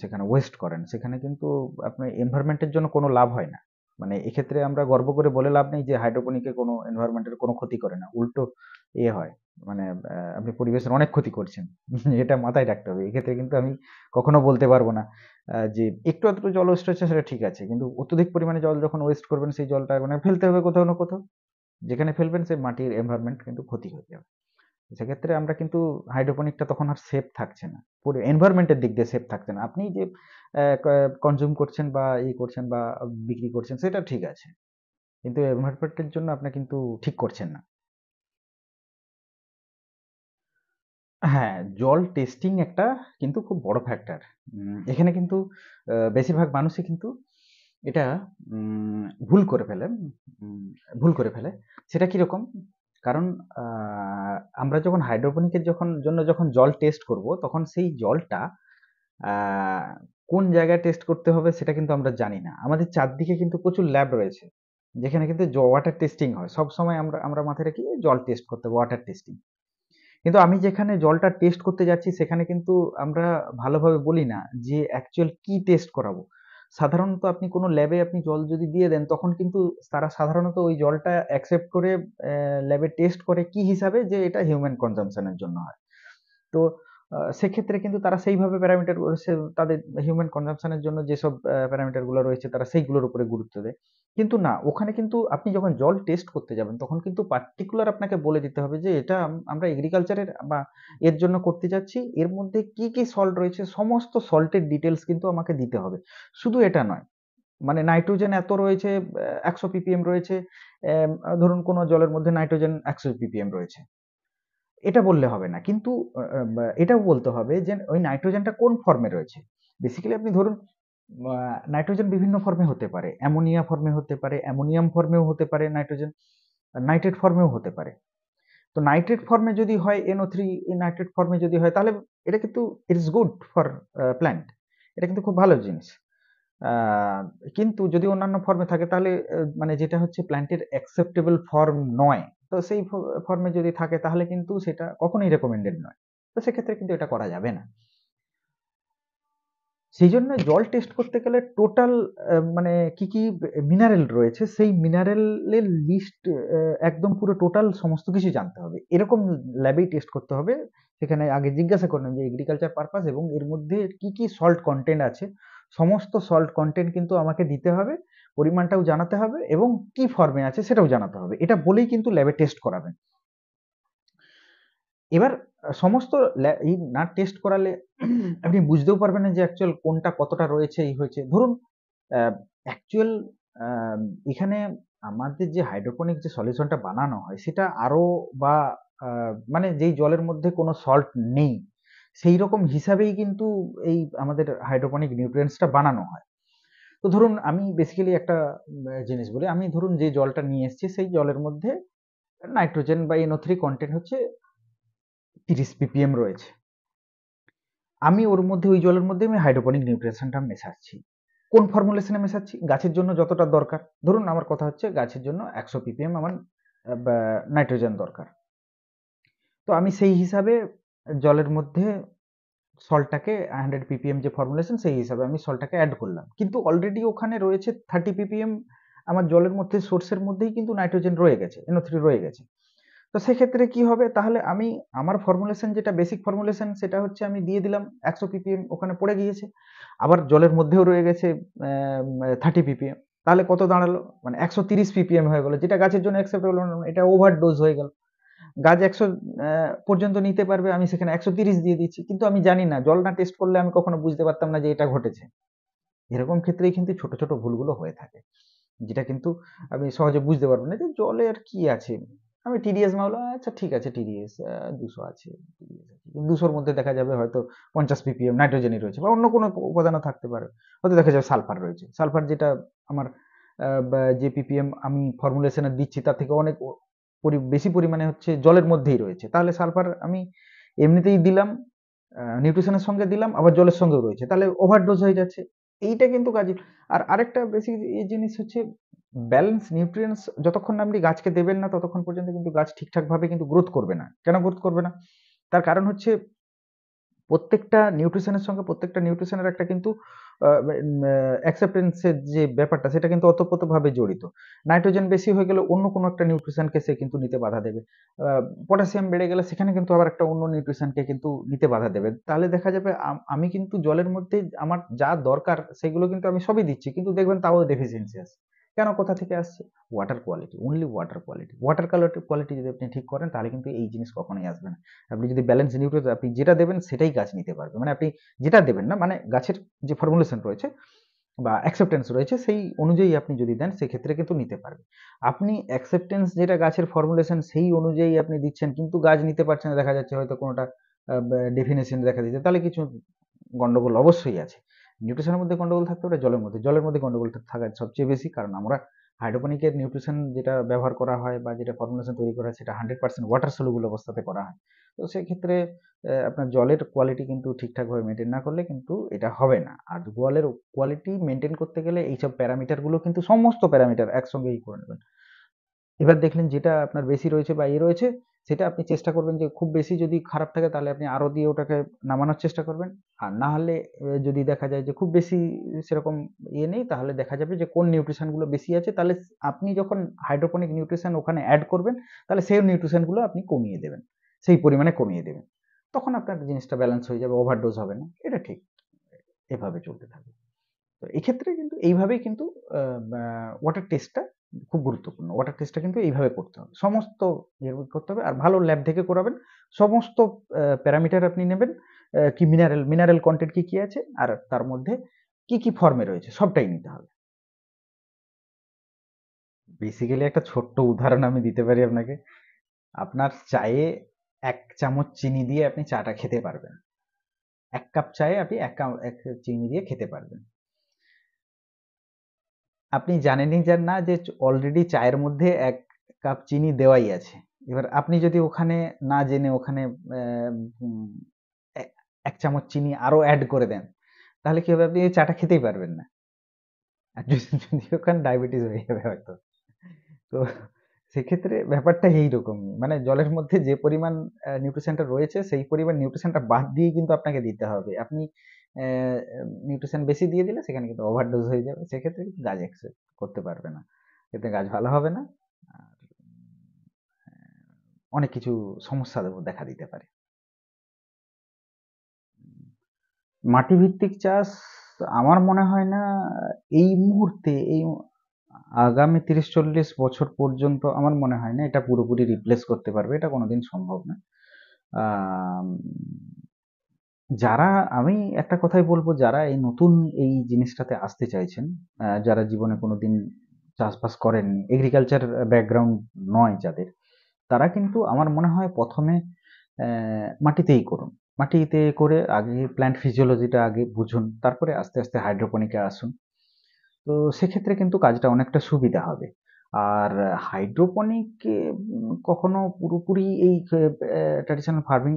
সেখানে ওয়েস্ট করেন সেখানে কিন্তু আপনার এনভায়রনমেন্টের জন্য কোনো লাভ হয় না মানে এক্ষেত্রে আমরা গর্ব করে বলে লাভ নেই যে হাইড্রোপনিকে কোনো এনভায়রনমেন্টের কোনো ক্ষতি করে না উল্টো এ হয় মানে আপনি পরিবেশের অনেক ক্ষতি করছেন (laughs) এটা মাথায় রাখতে হবে এক্ষেত্রে কিন্তু আমি কখনো বলতে পারবো না যে একটু একটু জল ওয়েস্ট হচ্ছে সেটা ঠিক আছে কিন্তু অত্যধিক পরিমাণে জল যখন ওয়েস্ট করবেন সেই জলটা মানে ফেলতে হবে কোথাও না কোথাও যেখানে ফেলবেন সেই মাটির এনভায়রনমেন্ট কিন্তু ক্ষতি হয়ে যাবে সেক্ষেত্রে আমরা কিন্তু হাইড্রোপনিকটা তখন আর সেফ থাকছে না পুরো এনভায়রনমেন্টের দিক দিয়ে সেফ থাকছে না আপনি যে কনজিউম করছেন বা ই করছেন বা বিক্রি করছেন সেটা ঠিক আছে কিন্তু এনভায়রনমেন্টের জন্য আপনি কিন্তু ঠিক করছেন না হ্যাঁ জল টেস্টিং একটা কিন্তু খুব বড় ফ্যাক্টর এখানে কিন্তু বেশিরভাগ মানুষই কিন্তু এটা উম, ভুল করে ফেলে ভুল করে ফেলে সেটা কিরকম কারণ আমরা যখন হাইড্রোপনিকের যখন জন্য যখন জল টেস্ট করব তখন সেই জলটা কোন জায়গায় টেস্ট করতে হবে সেটা কিন্তু আমরা জানি না আমাদের চারদিকে কিন্তু প্রচুর ল্যাব রয়েছে যেখানে কিন্তু ওয়াটার টেস্টিং হয় সব সময় আমরা আমরা মাথায় রাখি জল টেস্ট করতে হবে ওয়াটার টেস্টিং কিন্তু আমি যেখানে জলটা টেস্ট করতে যাচ্ছি সেখানে কিন্তু আমরা ভালোভাবে বলি না যে অ্যাকচুয়াল কি টেস্ট করাবো সাধারণত আপনি কোনো ল্যাবে আপনি জল যদি দিয়ে দেন তখন কিন্তু তারা সাধারণত ওই জলটা অ্যাকসেপ্ট করে ল্যাবে টেস্ট করে কি হিসাবে যে এটা হিউম্যান কনজামশনের জন্য হয় তো সেক্ষেত্রে কিন্তু তারা সেইভাবে প্যারামিটার তাদের হিউম্যান কনজাম্পশনের জন্য যেসব প্যারামিটারগুলো রয়েছে তারা সেইগুলোর উপরে গুরুত্ব দেয় কিন্তু না ওখানে কিন্তু আপনি যখন জল টেস্ট করতে যাবেন তখন কিন্তু পার্টিকুলার আপনাকে বলে দিতে হবে যে এটা আমরা এগ্রিকালচারের বা এর জন্য করতে যাচ্ছি এর মধ্যে কি কি সল্ট রয়েছে সমস্ত সল্টের ডিটেলস কিন্তু আমাকে দিতে হবে শুধু এটা নয় মানে নাইট্রোজেন এত রয়েছে একশো পিপিএম রয়েছে ধরুন কোনো জলের মধ্যে নাইট্রোজেন একশো পিপিএম রয়েছে এটা বললে হবে না কিন্তু এটাও বলতে হবে যে ওই নাইট্রোজেনটা কোন ফর্মে রয়েছে বেসিক্যালি আপনি ধরুন নাইট্রোজেন বিভিন্ন ফর্মে হতে পারে অ্যামোনিয়া ফর্মে হতে পারে অ্যামোনিয়াম ফর্মেও হতে পারে নাইট্রোজেন নাইট্রেট ফর্মেও হতে পারে তো নাইট্রেট ফর্মে যদি হয় এনও থ্রি নাইট্রেট ফর্মে যদি হয় তাহলে এটা কিন্তু ইটস গুড ফর প্ল্যান্ট এটা কিন্তু খুব ভালো জিনিস কিন্তু যদি অন্যান্য ফর্মে থাকে তাহলে মানে যেটা হচ্ছে প্ল্যান্টের অ্যাকসেপ্টেবল ফর্ম নয় তো সেই ফর্মে যদি থাকে তাহলে কিন্তু সেটা কখনোই রেকমেন্ডেড নয় তো সেক্ষেত্রে কিন্তু এটা করা যাবে না সেই জন্য জল টেস্ট করতে গেলে টোটাল মানে কি কি মিনারেল রয়েছে সেই মিনারেলের লিস্ট একদম পুরো টোটাল সমস্ত কিছু জানতে হবে এরকম ল্যাবেই টেস্ট করতে হবে সেখানে আগে জিজ্ঞাসা করলাম যে এগ্রিকালচার পারপাস এবং এর মধ্যে কি কি সল্ট কন্টেন্ট আছে সমস্ত সল্ট কন্টেন্ট কিন্তু আমাকে দিতে হবে পরিমাণটাও জানাতে হবে এবং কি ফর্মে আছে সেটাও জানাতে হবে এটা বলেই কিন্তু ল্যাবে টেস্ট করাবেন এবার সমস্ত এই না টেস্ট করালে (clears throat) আপনি বুঝতেও পারবেন না যে অ্যাকচুয়াল কোনটা কতটা রয়েছে এই হয়েছে ধরুন অ্যাকচুয়াল এখানে আমাদের যে হাইড্রোপনিক যে সলিউশনটা বানানো হয় সেটা আরও বা মানে যেই জলের মধ্যে কোনো সল্ট নেই সেই রকম হিসাবেই কিন্তু এই আমাদের হাইড্রোপনিক নিউট্রিয়েন্টসটা বানানো হয় তো ধরুন আমি বেসিক্যালি একটা জিনিস বলি আমি ধরুন যে জলটা নিয়ে এসেছি সেই জলের মধ্যে নাইট্রোজেন বা এনও থ্রি কন্টেন্ট হচ্ছে তিরিশ পিপিএম রয়েছে আমি ওর মধ্যে ওই জলের মধ্যে আমি হাইড্রোপনিক নিউট্রিশনটা মেশাচ্ছি কোন ফর্মুলেশনে মেশাচ্ছি গাছের জন্য যতটা দরকার ধরুন আমার কথা হচ্ছে গাছের জন্য একশো পিপিএম আমার নাইট্রোজেন দরকার তো আমি সেই হিসাবে জলের মধ্যে সল্টটাকে হান্ড্রেড পিপিএম যে ফর্মুলেশন সেই হিসাবে আমি সল্টটাকে অ্যাড করলাম কিন্তু অলরেডি ওখানে রয়েছে থার্টি পিপিএম আমার জলের মধ্যে সোর্সের মধ্যেই কিন্তু নাইট্রোজেন রয়ে গেছে এনও থ্রি রয়ে গেছে তো সেক্ষেত্রে কি হবে তাহলে আমি আমার ফর্মুলেশন যেটা বেসিক ফর্মুলেশন সেটা হচ্ছে আমি দিয়ে দিলাম একশো পিপিএম ওখানে পড়ে গিয়েছে আবার জলের মধ্যেও রয়ে গেছে থার্টি পিপিএম তাহলে কত দাঁড়ালো মানে একশো তিরিশ পিপিএম হয়ে গেলো যেটা গাছের জন্য অ্যাকসেপ্টেবল এটা ওভার ডোজ হয়ে গেল গাছ একশো পর্যন্ত নিতে পারবে আমি সেখানে একশো তিরিশ দিয়ে দিচ্ছি কিন্তু আমি জানি না জল না টেস্ট করলে আমি কখনো বুঝতে পারতাম না যে এটা ঘটেছে এরকম ক্ষেত্রেই কিন্তু ছোট ছোট ভুলগুলো হয়ে থাকে যেটা কিন্তু আমি সহজে বুঝতে পারবো না যে জলে আর কি আছে আমি টিডিএস না আচ্ছা ঠিক আছে টিডিএস দুশো আছে দুশোর মধ্যে দেখা যাবে হয়তো পঞ্চাশ পিপিএম নাইট্রোজেনই রয়েছে বা অন্য কোনো উপাদানও থাকতে পারে হয়তো দেখা যাবে সালফার রয়েছে সালফার যেটা আমার যে পিপিএম আমি ফর্মুলেশনে দিচ্ছি তার থেকে অনেক বেশি পরিমাণে হচ্ছে জলের মধ্যেই রয়েছে তাহলে সালফার আমি এমনিতেই দিলাম নিউট্রিশনের সঙ্গে দিলাম আবার জলের সঙ্গেও রয়েছে তাহলে ওভারডোজ হয়ে যাচ্ছে এইটা কিন্তু কাজ আর আরেকটা বেসিক জিনিস হচ্ছে ব্যালেন্স নিউট্রিয়েন্টস যতক্ষণ আপনি গাছকে দেবেন না ততক্ষণ পর্যন্ত কিন্তু গাছ ঠিকঠাকভাবে কিন্তু গ্রোথ করবে না কেন গ্রোথ করবে না তার কারণ হচ্ছে প্রত্যেকটা নিউট্রিশনের সঙ্গে প্রত্যেকটা নিউট্রিশনের একটা কিন্তু অ্যাকসেপ্টেন্সের যে ব্যাপারটা সেটা কিন্তু অতপ্রতভাবে জড়িত নাইট্রোজেন বেশি হয়ে গেলে অন্য কোনো একটা নিউট্রিশনকে সে কিন্তু নিতে বাধা দেবে পটাশিয়াম বেড়ে গেলে সেখানে কিন্তু আবার একটা অন্য নিউট্রিশনকে কিন্তু নিতে বাধা দেবে তাহলে দেখা যাবে আমি কিন্তু জলের মধ্যে আমার যা দরকার সেগুলো কিন্তু আমি সবই দিচ্ছি কিন্তু দেখবেন তাও ডেফিসিয়েন্সি আছে কেন কোথা থেকে আসছে water quality only water quality water colour quality যদি আপনি ঠিক করেন তাহলে কিন্তু এই জিনিস কখনোই আসবে না আপনি যদি ব্যালেন্স নিউট্রাল আপনি যেটা দেবেন সেটাই গাছ নিতে পারবে মানে আপনি যেটা দেবেন না মানে গাছের যে ফর্মুলেশন রয়েছে বা অ্যাকসেপ্টেন্স রয়েছে সেই অনুযায়ী আপনি যদি দেন সেক্ষেত্রে কিন্তু নিতে পারবে আপনি অ্যাকসেপ্টেন্স যেটা গাছের ফর্মুলেশন সেই অনুযায়ী আপনি দিচ্ছেন কিন্তু গাছ নিতে পারছেন দেখা যাচ্ছে হয়তো কোনোটা ডেফিনেশন দেখা দিচ্ছে তাহলে কিছু গন্ডগোল অবশ্যই আছে নিউট্রিশনের মধ্যে গন্ডগোল থাকতে পারে জলের মধ্যে জলের মধ্যে গন্ডগোল থাকা সবচেয়ে বেশি কারণ আমরা হাইড্রোপনিকের নিউট্রিশন যেটা ব্যবহার করা হয় বা যেটা ফর্মুলেশন তৈরি করা হয় সেটা হান্ড্রেড পার্সেন্ট ওয়াটার সলুবল অবস্থাতে করা হয় তো সেক্ষেত্রে আপনার জলের কোয়ালিটি কিন্তু ঠিকঠাকভাবে মেনটেন না করলে কিন্তু এটা হবে না আর জলের কোয়ালিটি মেনটেন করতে গেলে এইসব প্যারামিটারগুলো কিন্তু সমস্ত প্যারামিটার একসঙ্গেই করে নেবেন এবার দেখলেন যেটা আপনার বেশি রয়েছে বা এ রয়েছে সেটা আপনি চেষ্টা করবেন যে খুব বেশি যদি খারাপ থাকে তাহলে আপনি আরও দিয়ে ওটাকে নামানোর চেষ্টা করবেন আর না হলে যদি দেখা যায় যে খুব বেশি সেরকম ইয়ে নেই তাহলে দেখা যাবে যে কোন নিউট্রিশানগুলো বেশি আছে তাহলে আপনি যখন হাইড্রোপনিক নিউট্রিশান ওখানে অ্যাড করবেন তাহলে সেই নিউট্রিশানগুলো আপনি কমিয়ে দেবেন সেই পরিমাণে কমিয়ে দেবেন তখন আপনার জিনিসটা ব্যালেন্স হয়ে যাবে ওভারডোজ হবে না এটা ঠিক এভাবে চলতে থাকবে তো এক্ষেত্রে কিন্তু এইভাবেই কিন্তু ওয়াটার টেস্টটা খুব গুরুত্বপূর্ণ ওয়াটার টেস্টটা কিন্তু এইভাবে করতে হবে সমস্ত করতে হবে আর ভালো ল্যাব থেকে করাবেন সমস্ত প্যারামিটার আপনি নেবেন কি মিনারেল মিনারেল কন্টেন্ট কি কি আছে আর তার মধ্যে কি কি ফর্মে রয়েছে সবটাই নিতে হবে বেসিক্যালি একটা ছোট্ট উদাহরণ আমি দিতে পারি আপনাকে আপনার চায়ে এক চামচ চিনি দিয়ে আপনি চাটা খেতে পারবেন এক কাপ চায়ে আপনি এক কাপ চিনি দিয়ে খেতে পারবেন আপনি জানেনই যান না যে অলরেডি চায়ের মধ্যে এক কাপ চিনি দেওয়াই আছে এবার আপনি যদি ওখানে না জেনে ওখানে এক চামচ চিনি আরও অ্যাড করে দেন তাহলে কি হবে আপনি এই চাটা খেতেই পারবেন না আর যদি ওখানে ডায়াবেটিস হয়ে যাবে হয়তো তো সেক্ষেত্রে ব্যাপারটা এইরকমই মানে জলের মধ্যে যে পরিমাণ নিউট্রিশনটা রয়েছে সেই পরিমাণ নিউট্রিশনটা বাদ দিয়ে কিন্তু আপনাকে দিতে হবে আপনি নিউট্রিশন বেশি দিয়ে দিলে সেখানে কিন্তু ওভারডোজ হয়ে যাবে সেক্ষেত্রে কিন্তু গাছ অ্যাকসেপ্ট করতে পারবে না এতে গাছ ভালো হবে না অনেক কিছু সমস্যা দেখা দিতে পারে মাটি ভিত্তিক চাষ আমার মনে হয় না এই মুহূর্তে এই আগামী তিরিশ চল্লিশ বছর পর্যন্ত আমার মনে হয় না এটা পুরোপুরি রিপ্লেস করতে পারবে এটা কোনোদিন সম্ভব না যারা আমি একটা কথাই বলবো যারা এই নতুন এই জিনিসটাতে আসতে চাইছেন যারা জীবনে কোনো দিন চাষবাস করেননি এগ্রিকালচার ব্যাকগ্রাউন্ড নয় যাদের তারা কিন্তু আমার মনে হয় প্রথমে মাটিতেই করুন মাটিতে করে আগে প্ল্যান্ট ফিজিওলজিটা আগে বুঝুন তারপরে আস্তে আস্তে হাইড্রোপনিকে আসুন তো সেক্ষেত্রে কিন্তু কাজটা অনেকটা সুবিধা হবে আর হাইড্রোপনিক কখনো পুরোপুরি এই ট্র্যাডিশনাল ফার্মিং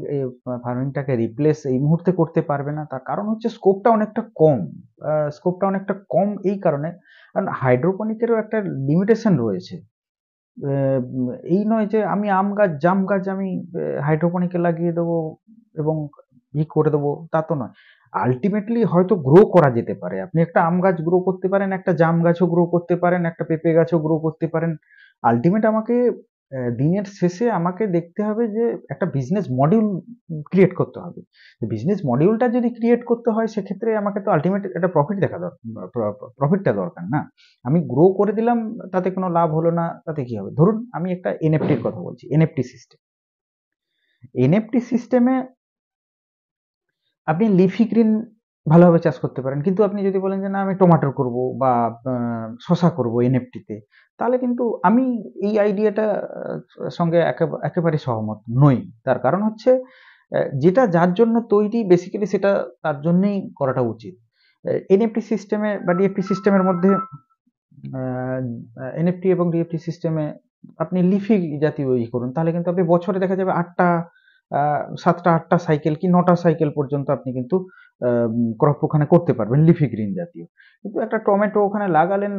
ফার্মিংটাকে রিপ্লেস এই মুহূর্তে করতে পারবে না তার কারণ হচ্ছে স্কোপটা অনেকটা কম স্কোপটা অনেকটা কম এই কারণে কারণ হাইড্রোপনিকেরও একটা লিমিটেশন রয়েছে এই নয় যে আমি আম গাছ জাম গাছ আমি হাইড্রোপনিকে লাগিয়ে দেবো এবং ই করে দেবো তা তো নয় আলটিমেটলি হয়তো গ্রো করা যেতে পারে আপনি একটা আম গাছ গ্রো করতে পারেন একটা জাম গাছও গ্রো করতে পারেন একটা পেঁপে গাছও গ্রো করতে পারেন আলটিমেট আমাকে দিনের শেষে আমাকে দেখতে হবে যে একটা বিজনেস মডিউল ক্রিয়েট করতে হবে বিজনেস মডিউলটা যদি ক্রিয়েট করতে হয় সেক্ষেত্রে আমাকে তো আলটিমেট একটা প্রফিট দেখা দরকার প্রফিটটা দরকার না আমি গ্রো করে দিলাম তাতে কোনো লাভ হলো না তাতে কি হবে ধরুন আমি একটা এনএফটির কথা বলছি এনএফটি সিস্টেম এনএফটি সিস্টেমে আপনি লিফি গ্রিন ভালোভাবে চাষ করতে পারেন কিন্তু আপনি যদি বলেন যে না আমি টমাটোর করব বা শশা করব এনএফটিতে তাহলে কিন্তু আমি এই আইডিয়াটা সঙ্গে একেবারে সহমত নই তার কারণ হচ্ছে যেটা যার জন্য তৈরি বেসিক্যালি সেটা তার জন্যেই করাটা উচিত এনএফটি সিস্টেমে বা ডিএফটি সিস্টেমের মধ্যে এনএফটি এবং ডিএফটি সিস্টেমে আপনি লিফি জাতীয় ই করুন তাহলে কিন্তু আপনি বছরে দেখা যাবে আটটা সাতটা আটটা সাইকেল কি নটা সাইকেল পর্যন্ত আপনি কিন্তু ক্রপ ওখানে করতে পারবেন লিফি গ্রিন জাতীয় কিন্তু একটা টমেটো ওখানে লাগালেন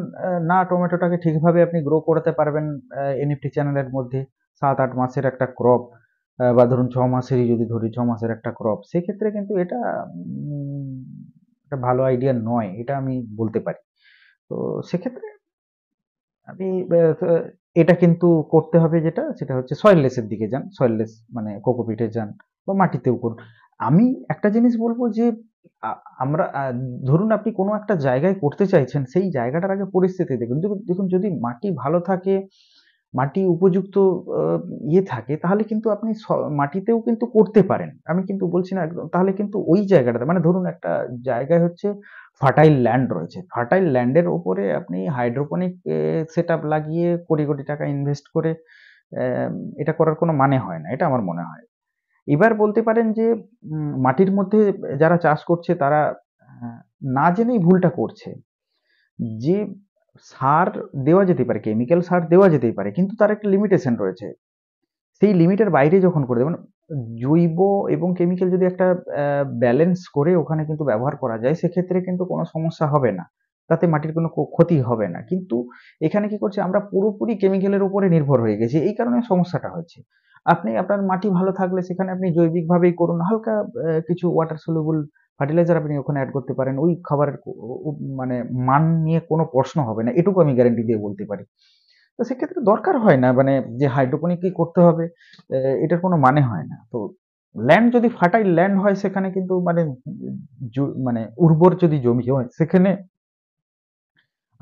না টমেটোটাকে ঠিকভাবে আপনি গ্রো করতে পারবেন এনএফটি চ্যানেলের মধ্যে সাত আট মাসের একটা ক্রপ বা ধরুন ছ মাসেরই যদি ধরি ছ মাসের একটা ক্রপ সেক্ষেত্রে কিন্তু এটা একটা ভালো আইডিয়া নয় এটা আমি বলতে পারি তো সেক্ষেত্রে আমি এটা কিন্তু করতে হবে যেটা সেটা হচ্ছে সয়েললেসের দিকে যান সয়েললেস মানে কোকোপিটে যান বা মাটিতেও করুন আমি একটা জিনিস বলবো যে আমরা ধরুন আপনি কোনো একটা জায়গায় করতে চাইছেন সেই জায়গাটার আগে পরিস্থিতি দেখুন দেখুন যদি মাটি ভালো থাকে মাটি উপযুক্ত ইয়ে থাকে তাহলে কিন্তু আপনি মাটিতেও কিন্তু করতে পারেন আমি কিন্তু বলছি না একদম তাহলে কিন্তু ওই জায়গাটাতে মানে ধরুন একটা জায়গায় হচ্ছে ফার্টাইল ল্যান্ড রয়েছে ফার্টাইল ল্যান্ডের ওপরে আপনি হাইড্রোপনিক সেট লাগিয়ে কোটি কোটি টাকা ইনভেস্ট করে এটা করার কোনো মানে হয় না এটা আমার মনে হয় এবার বলতে পারেন যে মাটির মধ্যে যারা চাষ করছে তারা না জেনেই ভুলটা করছে যে সার দেওয়া যেতে পারে কেমিক্যাল সার দেওয়া যেতেই পারে কিন্তু তার একটা লিমিটেশন রয়েছে সেই লিমিটের বাইরে যখন করে দেবেন জৈব এবং কেমিক্যাল যদি একটা ব্যালেন্স করে ওখানে কিন্তু ব্যবহার করা যায় সেক্ষেত্রে কিন্তু কোনো সমস্যা হবে না তাতে মাটির কোনো ক্ষতি হবে না কিন্তু এখানে কি করছে আমরা পুরোপুরি কেমিক্যালের উপরে নির্ভর হয়ে গেছি এই কারণে সমস্যাটা হচ্ছে আপনি আপনার মাটি ভালো থাকলে সেখানে আপনি জৈবিকভাবেই করুন হালকা কিছু ওয়াটার সলুবল ফার্টিলাইজার আপনি ওখানে অ্যাড করতে পারেন ওই খাবারের মানে মান নিয়ে কোনো প্রশ্ন হবে না এটুকু আমি গ্যারেন্টি দিয়ে বলতে পারি তো সেক্ষেত্রে দরকার হয় না মানে যে হাইড্রোপনিকই করতে হবে এটার কোনো মানে হয় না তো ল্যান্ড যদি ফার্টাইল ল্যান্ড হয় সেখানে কিন্তু মানে মানে উর্বর যদি জমি হয় সেখানে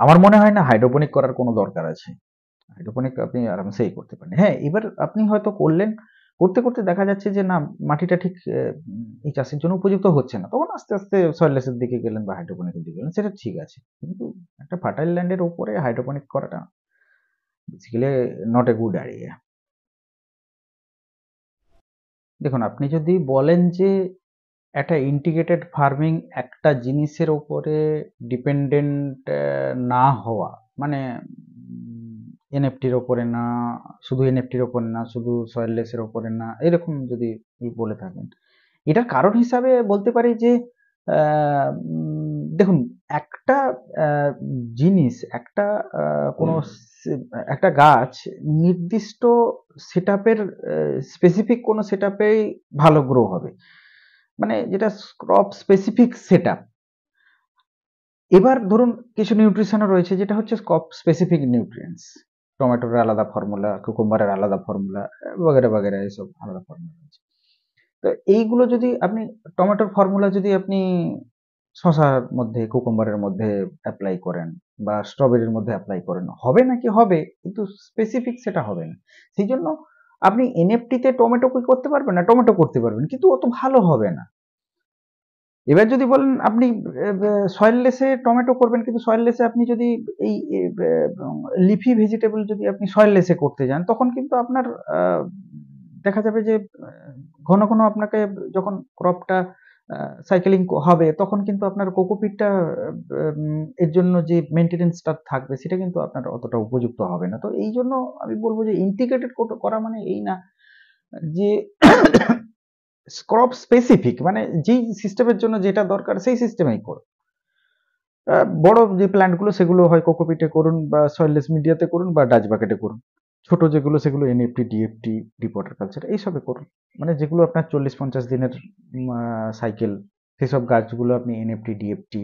আমার মনে হয় না হাইড্রোপনিক করার কোনো দরকার আছে হাইড্রোপনিক আপনি আরামসেই করতে পারেন হ্যাঁ এবার আপনি হয়তো করলেন করতে করতে দেখা যাচ্ছে যে না মাটিটা ঠিক এই চাষের জন্য উপযুক্ত হচ্ছে না তখন আস্তে আস্তে সয়েললেসের দিকে গেলেন বা হাইড্রোপনিকের দিকে গেলেন সেটা ঠিক আছে কিন্তু একটা ফার্টাইল ল্যান্ডের ওপরে হাইড্রোপনিক করাটা basically not a good idea দেখুন আপনি যদি বলেন যে একটা ইন্টিগ্রেটেড ফার্মিং একটা জিনিসের ওপরে ডিপেন্ডেন্ট না হওয়া মানে এনএফটির ওপরে না শুধু এনএফটির ওপরে না শুধু সয়েললেসের ওপরে না এরকম যদি বলে থাকেন এটার কারণ হিসাবে বলতে পারি যে দেখুন একটা জিনিস একটা কোনো একটা গাছ নির্দিষ্ট সেট স্পেসিফিক কোনো সেট ভালো গ্রো হবে মানে যেটা ক্রপ স্পেসিফিক সেট এবার ধরুন কিছু নিউট্রিশনও রয়েছে যেটা হচ্ছে ক্রপ স্পেসিফিক নিউট্রিয়েন্টস টমেটোর আলাদা ফর্মুলা কুকুম্বারের আলাদা ফর্মুলা বগেরা বগেরা এইসব আলাদা ফর্মুলা আছে তো এইগুলো যদি আপনি টমেটোর ফর্মুলা যদি আপনি শশার মধ্যে কুকুম্বারের মধ্যে অ্যাপ্লাই করেন বা স্ট্রবেরির মধ্যে অ্যাপ্লাই করেন হবে নাকি হবে কিন্তু স্পেসিফিক সেটা হবে না সেই জন্য আপনি এনএফটিতে টমেটো কি করতে পারবেন না টমেটো করতে পারবেন কিন্তু অত ভালো হবে না এবার যদি বলেন আপনি সয়েললেসে টমেটো করবেন কিন্তু সয়েললেসে আপনি যদি এই লিফি ভেজিটেবল যদি আপনি সয়েললেসে করতে যান তখন কিন্তু আপনার দেখা যাবে যে ঘন ঘন আপনাকে যখন ক্রপটা সাইকেলিং হবে তখন কিন্তু আপনার কোকোপিটটা এর জন্য যে মেনটেনেন্সটা থাকবে সেটা কিন্তু আপনার অতটা উপযুক্ত হবে না তো এই জন্য আমি বলবো যে ইন্টিগ্রেটেড করা মানে এই না যে স্ক্রপ স্পেসিফিক মানে যেই সিস্টেমের জন্য যেটা দরকার সেই সিস্টেমেই করো বড় যে প্ল্যান্টগুলো সেগুলো হয় কোকোপিটে করুন বা সয়েললেস মিডিয়াতে করুন বা ডাচ বাকেটে করুন ছোট যেগুলো সেগুলো এনএফটি ডিএফটি ডিপোটার কালচার এইসবে করুন মানে যেগুলো আপনার চল্লিশ পঞ্চাশ দিনের সাইকেল সেসব গাছগুলো আপনি এনএফটি ডিএফটি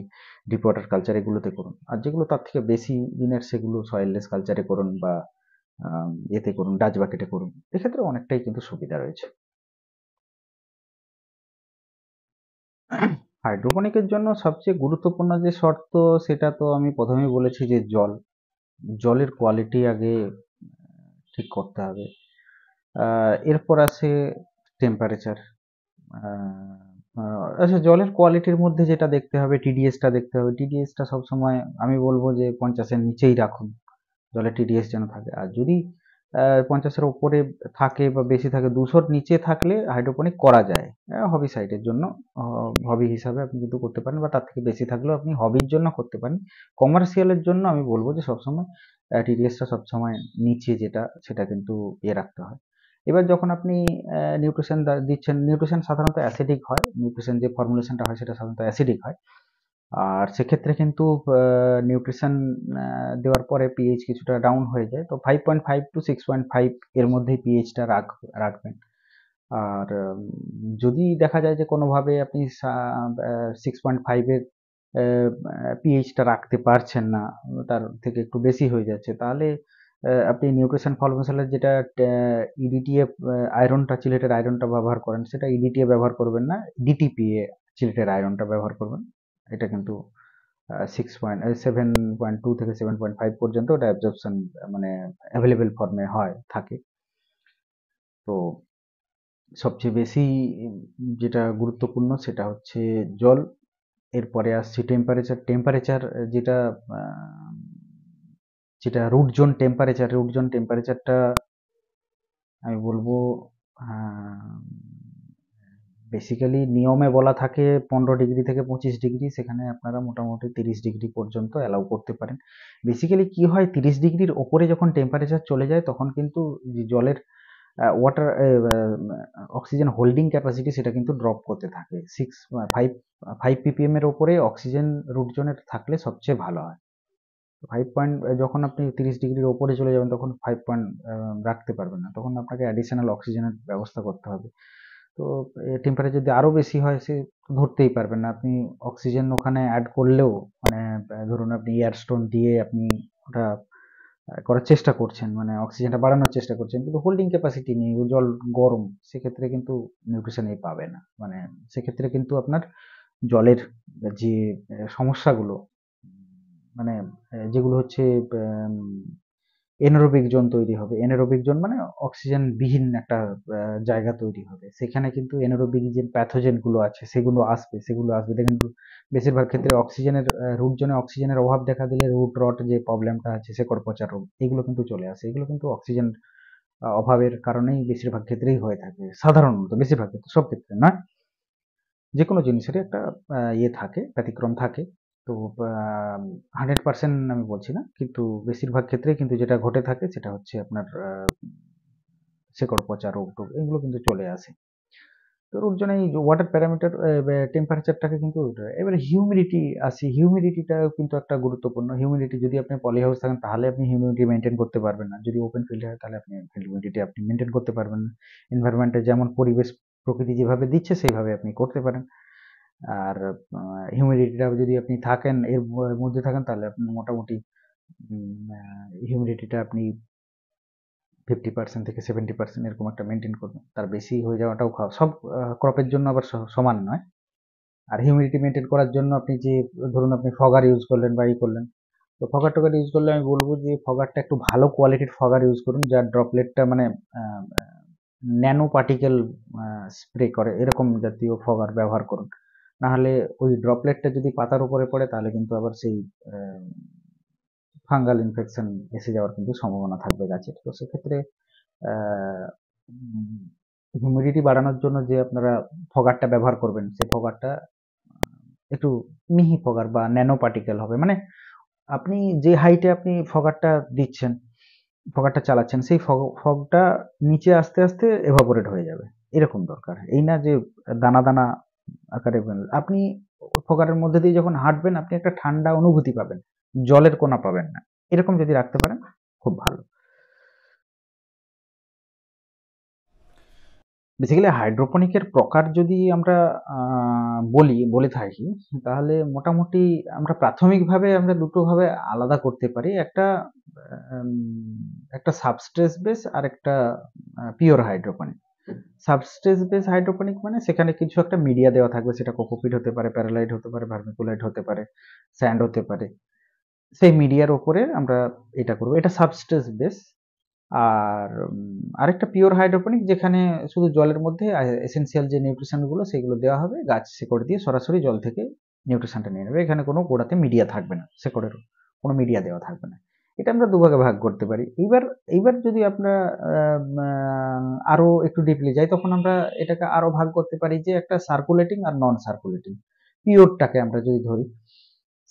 ডিপোটার কালচার এগুলোতে করুন আর যেগুলো তার থেকে বেশি দিনের সেগুলো সয়েললেস কালচারে করুন বা এতে করুন ডাচ বাকেটে করুন এক্ষেত্রে অনেকটাই কিন্তু সুবিধা রয়েছে হাইড্রোপনিকের জন্য সবচেয়ে গুরুত্বপূর্ণ যে শর্ত সেটা তো আমি প্রথমেই বলেছি যে জল জলের কোয়ালিটি আগে ঠিক করতে হবে এরপর আছে টেম্পারেচার আচ্ছা জলের কোয়ালিটির মধ্যে যেটা দেখতে হবে টিডিএসটা দেখতে হবে টিডিএসটা সবসময় আমি বলবো যে পঞ্চাশের নিচেই রাখুন জলের টিডিএস যেন থাকে আর যদি পঞ্চাশের ওপরে থাকে বা বেশি থাকে দুশোর নিচে থাকলে হাইড্রোপনিক করা যায় হবি সাইটের জন্য হবি হিসাবে আপনি কিন্তু করতে পারেন বা তার থেকে বেশি থাকলেও আপনি হবির জন্য করতে পারেন কমার্শিয়ালের জন্য আমি বলবো যে সবসময় টিডিএসটা সবসময় নিচে যেটা সেটা কিন্তু ইয়ে রাখতে হয় এবার যখন আপনি নিউট্রিশন দিচ্ছেন নিউট্রিশন সাধারণত অ্যাসিডিক হয় নিউট্রিশন যে ফর্মুলেশনটা হয় সেটা সাধারণত অ্যাসিডিক হয় আর সেক্ষেত্রে কিন্তু নিউট্রিশন দেওয়ার পরে পিএইচ কিছুটা ডাউন হয়ে যায় তো five point five to six point five এর মধ্যেই পিএইচটা রাখ রাখবেন আর যদি দেখা যায় যে কোনোভাবে আপনি সিক্স পয়েন্ট ফাইভের পিএইচটা রাখতে পারছেন না তার থেকে একটু বেশি হয়ে যাচ্ছে তাহলে আপনি নিউট্রিশন ফর্মুসালের যেটা ইডিটিএ আয়রনটা চিলেটের আয়রনটা ব্যবহার করেন সেটা ইডিটিএ ব্যবহার করবেন না ডিটিপিএ চিলেটের আয়রনটা ব্যবহার করবেন এটা কিন্তু six point seven point two থেকে সেভেন পয়েন্ট ফাইভ পর্যন্ত ওটা অ্যাবজর্পশন মানে অ্যাভেলেবেল ফর্মে হয় থাকে তো সবচেয়ে বেশি যেটা গুরুত্বপূর্ণ সেটা হচ্ছে জল এরপরে আসছি টেম্পারেচার টেম্পারেচার যেটা যেটা root zone temperature root zone টেম্পারেচারটা আমি বলবো বেসিক্যালি নিয়মে বলা থাকে পনেরো ডিগ্রি থেকে পঁচিশ ডিগ্রি সেখানে আপনারা মোটামুটি তিরিশ ডিগ্রি পর্যন্ত অ্যালাউ করতে পারেন বেসিক্যালি কি হয় তিরিশ ডিগ্রির ওপরে যখন টেম্পারেচার চলে যায় তখন কিন্তু জলের ওয়াটার অক্সিজেন হোল্ডিং ক্যাপাসিটি সেটা কিন্তু ড্রপ করতে থাকে সিক্স ফাইভ ফাইভ পিপিএম এর ওপরে অক্সিজেন রুটজনের থাকলে সবচেয়ে ভালো হয় ফাইভ পয়েন্ট যখন আপনি তিরিশ ডিগ্রির ওপরে চলে যাবেন তখন ফাইভ পয়েন্ট রাখতে পারবেন না তখন আপনাকে অ্যাডিশনাল অক্সিজেনের ব্যবস্থা করতে হবে তো টেম্পারেচার যদি আরও বেশি হয় সে ধরতেই পারবেন না আপনি অক্সিজেন ওখানে অ্যাড করলেও মানে ধরুন আপনি এয়ার স্টোন দিয়ে আপনি ওটা করার চেষ্টা করছেন মানে অক্সিজেনটা বাড়ানোর চেষ্টা করছেন কিন্তু হোল্ডিং ক্যাপাসিটি নেই জল গরম সেক্ষেত্রে কিন্তু নিউট্রিশন এই পাবে না মানে সেক্ষেত্রে কিন্তু আপনার জলের যে সমস্যাগুলো মানে যেগুলো হচ্ছে এনারোবিক জোন তৈরি হবে এনারোবিক জোন মানে অক্সিজেন বিহীন একটা জায়গা তৈরি হবে সেখানে কিন্তু এনরোবিক যে প্যাথোজেনগুলো আছে সেগুলো আসবে সেগুলো আসবে দেখেন বেশিরভাগ ক্ষেত্রে অক্সিজেনের রুট জোনে অক্সিজেনের অভাব দেখা দিলে রুট রট যে প্রবলেমটা আছে শেকড় পচা রোগ এগুলো কিন্তু চলে আসে এগুলো কিন্তু অক্সিজেন অভাবের কারণেই বেশিরভাগ ক্ষেত্রেই হয়ে থাকে সাধারণত বেশিরভাগ ক্ষেত্রে সব ক্ষেত্রে না যে কোনো জিনিসেরই একটা ইয়ে থাকে ব্যতিক্রম থাকে তো হান্ড্রেড পার্সেন্ট আমি বলছি না কিন্তু বেশিরভাগ ক্ষেত্রে কিন্তু যেটা ঘটে থাকে সেটা হচ্ছে আপনার শেকড় পচা রোগ টোগ এগুলো কিন্তু চলে আসে তো ওর জন্য এই ওয়াটার প্যারামিটার টেম্পারেচারটাকে কিন্তু এবারে হিউমিডিটি আসি হিউমিডিটিটাও কিন্তু একটা গুরুত্বপূর্ণ হিউমিডিটি যদি আপনি পলি হাউস থাকেন তাহলে আপনি হিউমিডিটি মেনটেন করতে পারবেন না যদি ওপেন ফিল্ড হয় তাহলে আপনি হিউমিডিটি আপনি মেনটেন করতে পারবেন না এনভায়রনমেন্টে যেমন পরিবেশ প্রকৃতি যেভাবে দিচ্ছে সেইভাবে আপনি করতে পারেন আর হিউমিডিটিটাও যদি আপনি থাকেন এর মধ্যে থাকেন তাহলে আপনি মোটামুটি হিউমিডিটিটা আপনি ফিফটি পার্সেন্ট থেকে সেভেন্টি পার্সেন্ট এরকম একটা মেনটেন করবেন তার বেশি হয়ে যাওয়াটাও খাওয়া সব ক্রপের জন্য আবার সমান নয় আর হিউমিডিটি মেনটেন করার জন্য আপনি যে ধরুন আপনি ফগার ইউজ করলেন বা ই করলেন তো ফগার টগার ইউজ করলে আমি বলবো যে ফগারটা একটু ভালো কোয়ালিটির ফগার ইউজ করুন যার ড্রপলেটটা মানে ন্যানো পার্টিকেল স্প্রে করে এরকম জাতীয় ফগার ব্যবহার করুন নাহলে ওই ড্রপলেটটা যদি পাতার উপরে পড়ে তাহলে কিন্তু আবার সেই ফাঙ্গাল ইনফেকশন এসে যাওয়ার কিন্তু সম্ভাবনা থাকবে গাছের তো সেক্ষেত্রে হিউমিডিটি বাড়ানোর জন্য যে আপনারা ফগারটা ব্যবহার করবেন সেই ফগারটা একটু মিহি ফগার বা ন্যানো পার্টিকেল হবে মানে আপনি যে হাইটে আপনি ফগারটা দিচ্ছেন ফগারটা চালাচ্ছেন সেই ফগটা নিচে আস্তে আস্তে এভাপোরেট হয়ে যাবে এরকম দরকার এই না যে দানা দানা আকারে আপনি ফোকারের মধ্যে দিয়ে যখন হাঁটবেন আপনি একটা ঠান্ডা অনুভূতি পাবেন জলের কোনা পাবেন না এরকম যদি রাখতে পারেন খুব ভালো বেসিক্যালি হাইড্রোপনিকের প্রকার যদি আমরা বলি বলে থাকি তাহলে মোটামুটি আমরা প্রাথমিকভাবে আমরা দুটোভাবে আলাদা করতে পারি একটা একটা সাবস্ট্রেস বেস আর একটা pure hydroponic substrates base hydroponic মানে সেখানে কিছু একটা মিডিয়া দেওয়া থাকবে সেটা কোকোপিট হতে পারে প্যারালাইট হতে পারে ভার্মিকুলাইট হতে পারে স্যান্ড হতে পারে সেই মিডিয়ার ওপরে আমরা এটা করব এটা সাবস্ট্রেস বেস আর আরেকটা পিওর হাইড্রোপনিক যেখানে শুধু জলের মধ্যে এসেন্সিয়াল যে নিউট্রিশনগুলো সেগুলো দেওয়া হবে গাছ শেকড় দিয়ে সরাসরি জল থেকে নিউট্রিশনটা নিয়ে নেবে এখানে কোনো গোড়াতে মিডিয়া থাকবে না শেকড়েরও কোনো মিডিয়া দেওয়া থাকবে না এটা আমরা দুভাগে ভাগ করতে পারি এইবার এইবার যদি আমরা আরও একটু ডিপলি যাই তখন আমরা এটাকে আরও ভাগ করতে পারি যে একটা সার্কুলেটিং আর নন সার্কুলেটিং পিওরটাকে আমরা যদি ধরি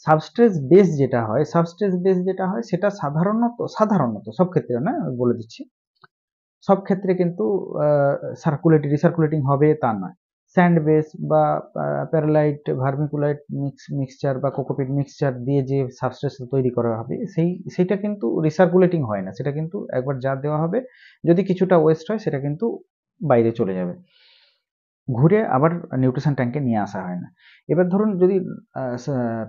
সাবস্ট্রেস বেস যেটা হয় সাবস্ট্রেস বেস যেটা হয় সেটা সাধারণত সাধারণত সব ক্ষেত্রে না বলে দিচ্ছি সব ক্ষেত্রে কিন্তু সার্কুলেটিং রিসার্কুলেটিং হবে তা নয় স্যান্ড বেস বা প্যারালাইট ভার্মিকুলাইট মিক্স মিক্সচার বা কোকোপিট মিক্সচার দিয়ে যে সাবস্ট্রেশন তৈরি করা হবে সেই সেটা কিন্তু রিসার্কুলেটিং হয় না সেটা কিন্তু একবার যা দেওয়া হবে যদি কিছুটা ওয়েস্ট হয় সেটা কিন্তু বাইরে চলে যাবে ঘুরে আবার নিউট্রিশন ট্যাঙ্কে নিয়ে আসা হয় না এবার ধরুন যদি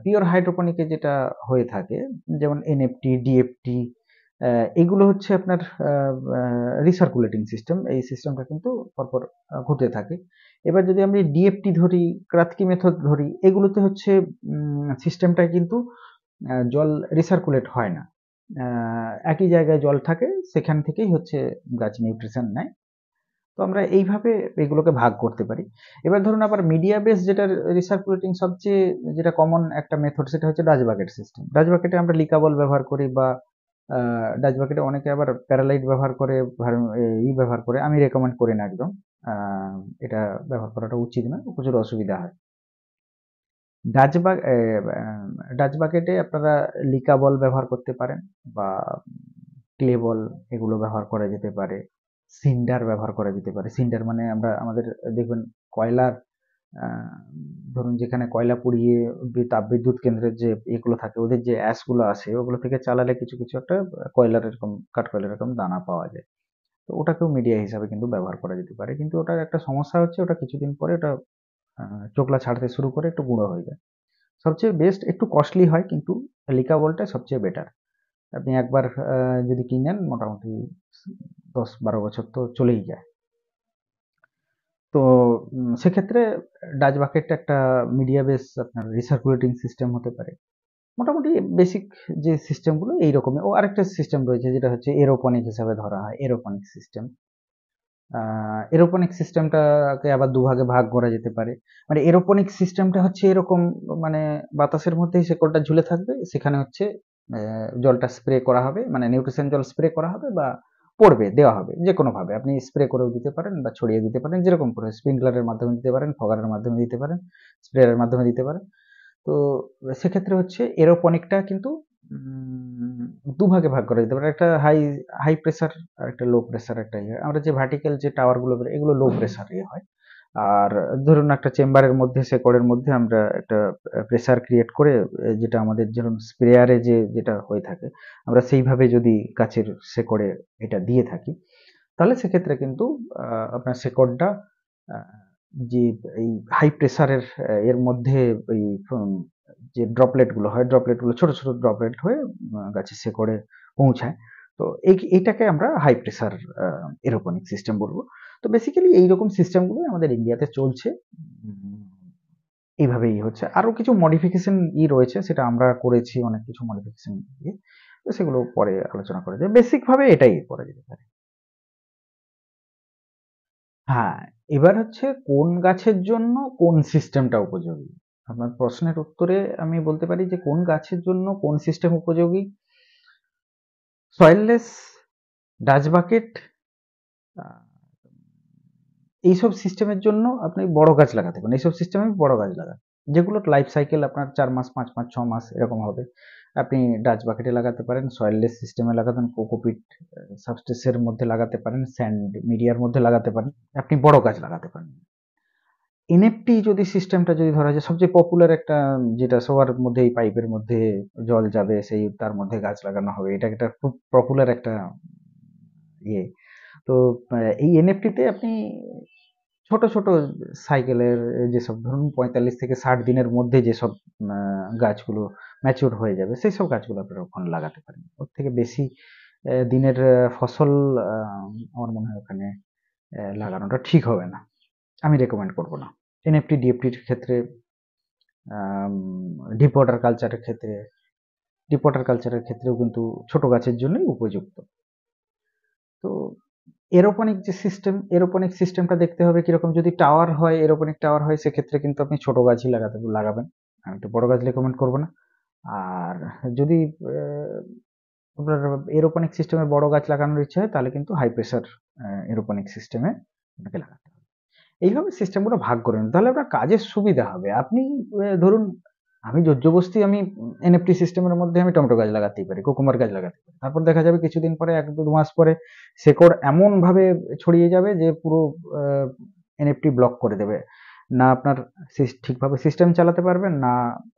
পিওর হাইড্রোপনিকে যেটা হয়ে থাকে যেমন এনএফটি ডিএফটি এগুলো হচ্ছে আপনার রিসার্কুলেটিং সিস্টেম এই সিস্টেমটা কিন্তু পরপর ঘুরতে থাকে এবার যদি আমরা ডিএফটি ধরি ক্রাতকি মেথড ধরি এগুলোতে হচ্ছে সিস্টেমটা কিন্তু জল রিসার্কুলেট হয় না একই জায়গায় জল থাকে সেখান থেকেই হচ্ছে গাছ নিউট্রিশন নেয় তো আমরা এইভাবে এগুলোকে ভাগ করতে পারি এবার ধরুন আবার মিডিয়া বেস যেটা রিসার্কুলেটিং সবচেয়ে যেটা কমন একটা মেথড সেটা হচ্ছে ডাচ সিস্টেম ডাচ বাকেটে আমরা লিকাবল ব্যবহার করি বা ডাচ বাকেটে অনেকে আবার প্যারালাইট ব্যবহার করে ই ব্যবহার করে আমি রেকমেন্ড করি না একদম এটা ব্যবহার করাটা উচিত না প্রচুর অসুবিধা হয় ডাচ ডাচ বাকেটে আপনারা লিকা বল ব্যবহার করতে পারেন বা ক্লে বল এগুলো ব্যবহার করা যেতে পারে সিন্ডার ব্যবহার করা যেতে পারে সিন্ডার মানে আমরা আমাদের দেখবেন কয়লার ধরুন যেখানে কয়লা পুড়িয়ে তাপ বিদ্যুৎ কেন্দ্রের যে এগুলো থাকে ওদের যে অ্যাশগুলো আসে ওগুলো থেকে চালালে কিছু কিছু একটা কয়লার এরকম কাঠ কয়লার এরকম দানা পাওয়া যায় তো ওটাকেও মিডিয়া হিসাবে কিন্তু ব্যবহার করা যেতে পারে কিন্তু ওটার একটা সমস্যা হচ্ছে ওটা কিছুদিন পরে ওটা চোখলা ছাড়তে শুরু করে একটু গুঁড়ো হয়ে যায় সবচেয়ে বেস্ট একটু কস্টলি হয় কিন্তু লিকাবলটা সবচেয়ে বেটার আপনি একবার যদি কিনেন মোটামুটি দশ বারো বছর তো চলেই যায় তো সেক্ষেত্রে ডাচ বাকেটটা একটা মিডিয়া বেস আপনার রিসার্কুলেটিং সিস্টেম হতে পারে মোটামুটি বেসিক যে সিস্টেমগুলো এই রকমই ও আরেকটা সিস্টেম রয়েছে যেটা হচ্ছে এরোপনিক হিসাবে ধরা হয় এরোপনিক সিস্টেম এরোপনিক সিস্টেমটাকে আবার দুভাগে ভাগ করা যেতে পারে মানে এরোপনিক সিস্টেমটা হচ্ছে এরকম মানে বাতাসের মধ্যেই শেকড়টা ঝুলে থাকবে সেখানে হচ্ছে জলটা স্প্রে করা হবে মানে নিউট্রিশন জল স্প্রে করা হবে বা পড়বে দেওয়া হবে যে কোনোভাবে আপনি স্প্রে করেও দিতে পারেন বা ছড়িয়ে দিতে পারেন যেরকম করে স্প্রিংকলারের মাধ্যমে দিতে পারেন ফগারের মাধ্যমে দিতে পারেন স্প্রেয়ারের মাধ্যমে দিতে পারেন তো সেক্ষেত্রে হচ্ছে এরোপনিকটা কিন্তু দুভাগে ভাগ করা যেতে পারে একটা হাই হাই প্রেসার আর একটা লো প্রেসার একটা ইয়ে আমরা যে ভার্টিক্যাল যে টাওয়ারগুলো বেরোয় এগুলো লো প্রেসার ইয়ে হয় আর ধরুন একটা চেম্বারের মধ্যে সেকড়ের মধ্যে আমরা একটা প্রেসার ক্রিয়েট করে যেটা আমাদের যেরকম স্প্রেয়ারে যে যেটা হয়ে থাকে আমরা সেইভাবে যদি কাছের সেকড়ে এটা দিয়ে থাকি তাহলে সেক্ষেত্রে কিন্তু আপনার সেকড়টা যে এই হাই প্রেসারের এর মধ্যে এই যে ড্রপলেটগুলো হয় ড্রপলেটগুলো ছোট ছোট ড্রপলেট হয়ে গাছে করে পৌঁছায় তো এইটাকে আমরা হাই প্রেসার এরোপনিক সিস্টেম বলবো তো বেসিক্যালি এইরকম গুলো আমাদের ইন্ডিয়াতে চলছে এইভাবেই হচ্ছে আরও কিছু মডিফিকেশন ই রয়েছে সেটা আমরা করেছি অনেক কিছু মডিফিকেশন দিয়ে তো সেগুলো পরে আলোচনা করা যায় বেসিকভাবে এটাই করা যেতে পারে হ্যাঁ এবার হচ্ছে কোন গাছের জন্য কোন সিস্টেমটা উপযোগী আপনার প্রশ্নের উত্তরে আমি বলতে পারি যে কোন গাছের জন্য কোন সিস্টেম উপযোগী সয়েললেস ডাচ বাকেট এইসব সিস্টেমের জন্য আপনি বড় গাছ লাগাতে পারেন এইসব সিস্টেমে বড় গাছ লাগান যেগুলো লাইফ সাইকেল আপনার চার মাস পাঁচ মাস ছ মাস এরকম হবে আপনি ডাচ বাকেটে লাগাতে পারেন সয়েললেস সিস্টেমে লাগাতেন কোকোপিট সাবস্টেসের মধ্যে লাগাতে পারেন স্যান্ড মিডিয়ার মধ্যে লাগাতে পারেন আপনি বড় গাছ লাগাতে পারেন এনএফটি যদি সিস্টেমটা যদি ধরা যায় সবচেয়ে পপুলার একটা যেটা সবার মধ্যে এই পাইপের মধ্যে জল যাবে সেই তার মধ্যে গাছ লাগানো হবে এটা একটা খুব পপুলার একটা ইয়ে তো এই এনএফটিতে আপনি ছোট ছোট সাইকেলের যেসব ধরুন পঁয়তাল্লিশ থেকে ষাট দিনের মধ্যে যেসব গাছগুলো ম্যাচিউর হয়ে যাবে সেই সব গাছগুলো আপনারা ওখানে লাগাতে পারেন ওর থেকে বেশি দিনের ফসল আমার মনে হয় ওখানে লাগানোটা ঠিক হবে না আমি রেকমেন্ড করব না এনএফটি ডিএফটির ক্ষেত্রে ডিপ ওয়াটার কালচারের ক্ষেত্রে ডিপ ওয়াটার কালচারের ক্ষেত্রেও কিন্তু ছোট গাছের জন্যই উপযুক্ত তো এরোপনিক যে সিস্টেম এরোপনিক সিস্টেমটা দেখতে হবে কীরকম যদি টাওয়ার হয় এরোপনিক টাওয়ার হয় সেক্ষেত্রে কিন্তু আপনি ছোট গাছই লাগাতে লাগাবেন আমি তো বড় গাছ রেকমেন্ড করবো না আর যদি আপনার এরোপনিক সিস্টেমে বড় গাছ লাগানোর ইচ্ছে হয় তাহলে কিন্তু হাই প্রেশার এরোপনিক সিস্টেমে আপনাকে লাগাতে হবে এইভাবে সিস্টেমগুলো ভাগ করে নিন তাহলে আপনার কাজের সুবিধা হবে আপনি ধরুন আমি জর্জবস্তি আমি এনএফটি সিস্টেমের মধ্যে আমি টমেটো গাছ লাগাতেই পারি কুকুমার গাছ লাগাতে পারি তারপর দেখা যাবে কিছুদিন পরে এক দু মাস পরে শেকড় এমনভাবে ছড়িয়ে যাবে যে পুরো এনএফটি ব্লক করে দেবে না আপনার ঠিকভাবে সিস্টেম চালাতে পারবেন না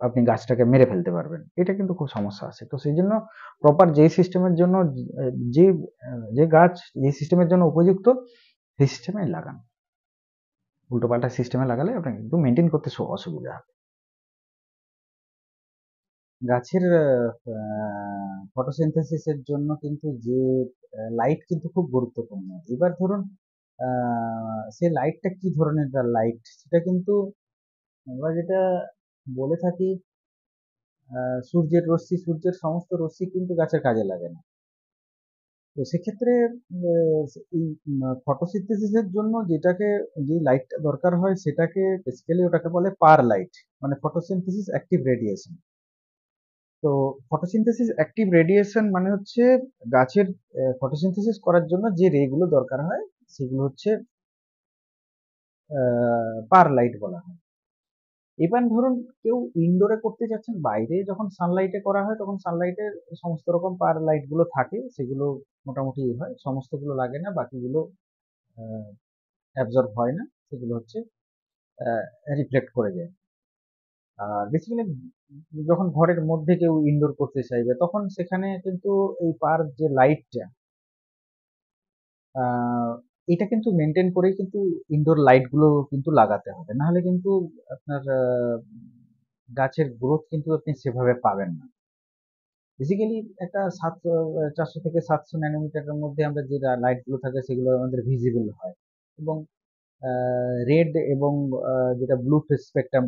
আপনি গাছটাকে মেরে ফেলতে পারবেন এটা কিন্তু খুব সমস্যা আছে তো সেই জন্য প্রপার যে সিস্টেমের জন্য যে যে গাছ যে সিস্টেমের জন্য উপযুক্ত সিস্টেমে লাগান উল্টোপাল্টা সিস্টেমে লাগালে আপনাকে কিন্তু মেনটেন করতে অসুবিধা হবে গাছের ফটোসিনথেসিসের জন্য কিন্তু যে লাইট কিন্তু খুব গুরুত্বপূর্ণ এবার ধরুন সে লাইটটা কি ধরনের লাইট সেটা কিন্তু আমরা যেটা বলে থাকি সূর্যের রশ্মি সূর্যের সমস্ত রশ্মি কিন্তু গাছের কাজে লাগে না তো সেক্ষেত্রে ফটোসিনথেসিসের জন্য যেটাকে যে লাইটটা দরকার হয় সেটাকে বেসিক্যালি ওটাকে বলে পার লাইট মানে ফটোসিনথেসিস অ্যাক্টিভ রেডিয়েশন তো ফটোসিনথেসিস অ্যাক্টিভ রেডিয়েশন মানে হচ্ছে গাছের ফটোসিনথেসিস করার জন্য যে রেগুলো দরকার হয় সেগুলো হচ্ছে পার লাইট বলা হয় এবার ধরুন কেউ ইনডোরে করতে চাচ্ছেন বাইরে যখন সানলাইটে করা হয় তখন সানলাইটের সমস্ত রকম পার লাইটগুলো থাকে সেগুলো মোটামুটি হয় সমস্তগুলো লাগে না বাকিগুলো অ্যাবজর্ব হয় না সেগুলো হচ্ছে রিফ্লেক্ট করে যায় আর বেসিক্যালি যখন ঘরের মধ্যে কেউ ইনডোর করতে চাইবে তখন সেখানে কিন্তু এই পার যে লাইটটা এটা কিন্তু মেনটেন করেই কিন্তু ইনডোর লাইটগুলো কিন্তু লাগাতে হবে। নাহলে কিন্তু আপনার গাছের গ্রোথ কিন্তু আপনি সেভাবে পাবেন না। বেসিক্যালি একটা সাত চারশো থেকে সাতশো ন্যানোমিটারের মধ্যে আমরা যে লাইটগুলো থাকে সেগুলো আমাদের ভিজিবল হয় এবং রেড এবং যেটা ব্লু স্পেকট্রাম,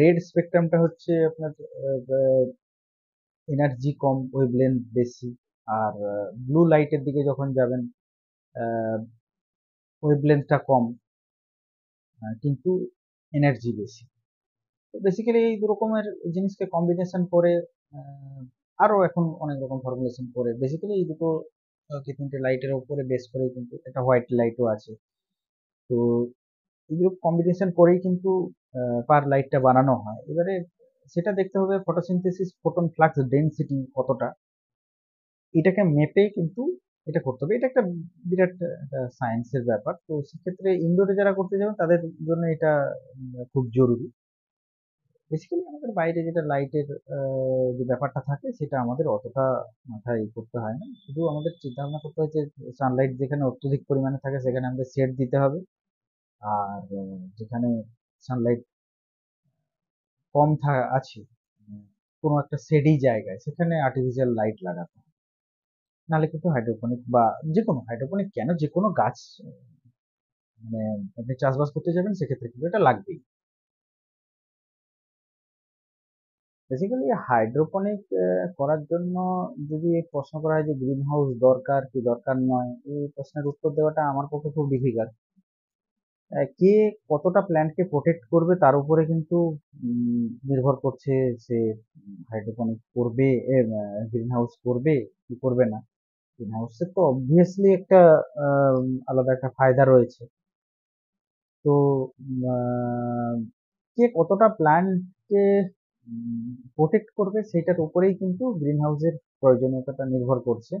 রেড স্পেকট্রামটা হচ্ছে আপনার এনার্জি কম, ওয়েভলেংথ বেশি। আর ব্লু লাইটের দিকে যখন যাবেন ওয়েবলেন্থটা কম কিন্তু এনার্জি বেশি তো বেসিক্যালি এই রকমের জিনিসকে কম্বিনেশন করে আরও এখন অনেক রকম ফর্মুলেশন করে বেসিক্যালি এই দুটো তিনটে লাইটের ওপরে বেস করেই কিন্তু একটা হোয়াইট লাইটও আছে তো এগুলো কম্বিনেশন করেই কিন্তু পার লাইটটা বানানো হয় এবারে সেটা দেখতে হবে ফটোসিনথেসিস ফোটন ফ্লাক্স ডেন্সিটি কতটা এটাকে মেপে কিন্তু এটা করতে হবে এটা একটা বিরাট সায়েন্সের ব্যাপার তো সেক্ষেত্রে ইনডোরে যারা করতে যাবেন তাদের জন্য এটা খুব জরুরি বেসিক্যালি আমাদের বাইরে যেটা লাইটের যে ব্যাপারটা থাকে সেটা আমাদের অতটা মাথায় করতে হয় না শুধু আমাদের চিন্তাভাবনা করতে হয় যে সানলাইট যেখানে অত্যধিক পরিমাণে থাকে সেখানে আমাদের শেড দিতে হবে আর যেখানে সানলাইট কম থা আছে কোনো একটা শেডি জায়গায় সেখানে আর্টিফিশিয়াল লাইট লাগাতে হবে নাহলে কিন্তু হাইড্রোপনিক বা যে কোনো হাইড্রোপনিক কেন যে কোনো গাছ মানে আপনি চাষবাস করতে যাবেন সেক্ষেত্রে কিন্তু এটা লাগবেই বেসিক্যালি হাইড্রোপনিক করার জন্য যদি প্রশ্ন করা হয় যে গ্রিন হাউস দরকার কি দরকার নয় এই প্রশ্নের উত্তর দেওয়াটা আমার পক্ষে খুব ডিফিকাল্ট কে কতটা প্ল্যান্টকে প্রোটেক্ট করবে তার উপরে কিন্তু নির্ভর করছে সে হাইড্রোপনিক করবে গ্রিন হাউস করবে কি করবে না গ্রিন হাউসের তো অবভিয়াসলি একটা আলাদা একটা ফায়দা রয়েছে তো কে কতটা প্ল্যান্টকে প্রোটেক্ট করবে সেটার উপরেই কিন্তু গ্রিন হাউসের প্রয়োজনীয়তাটা নির্ভর করছে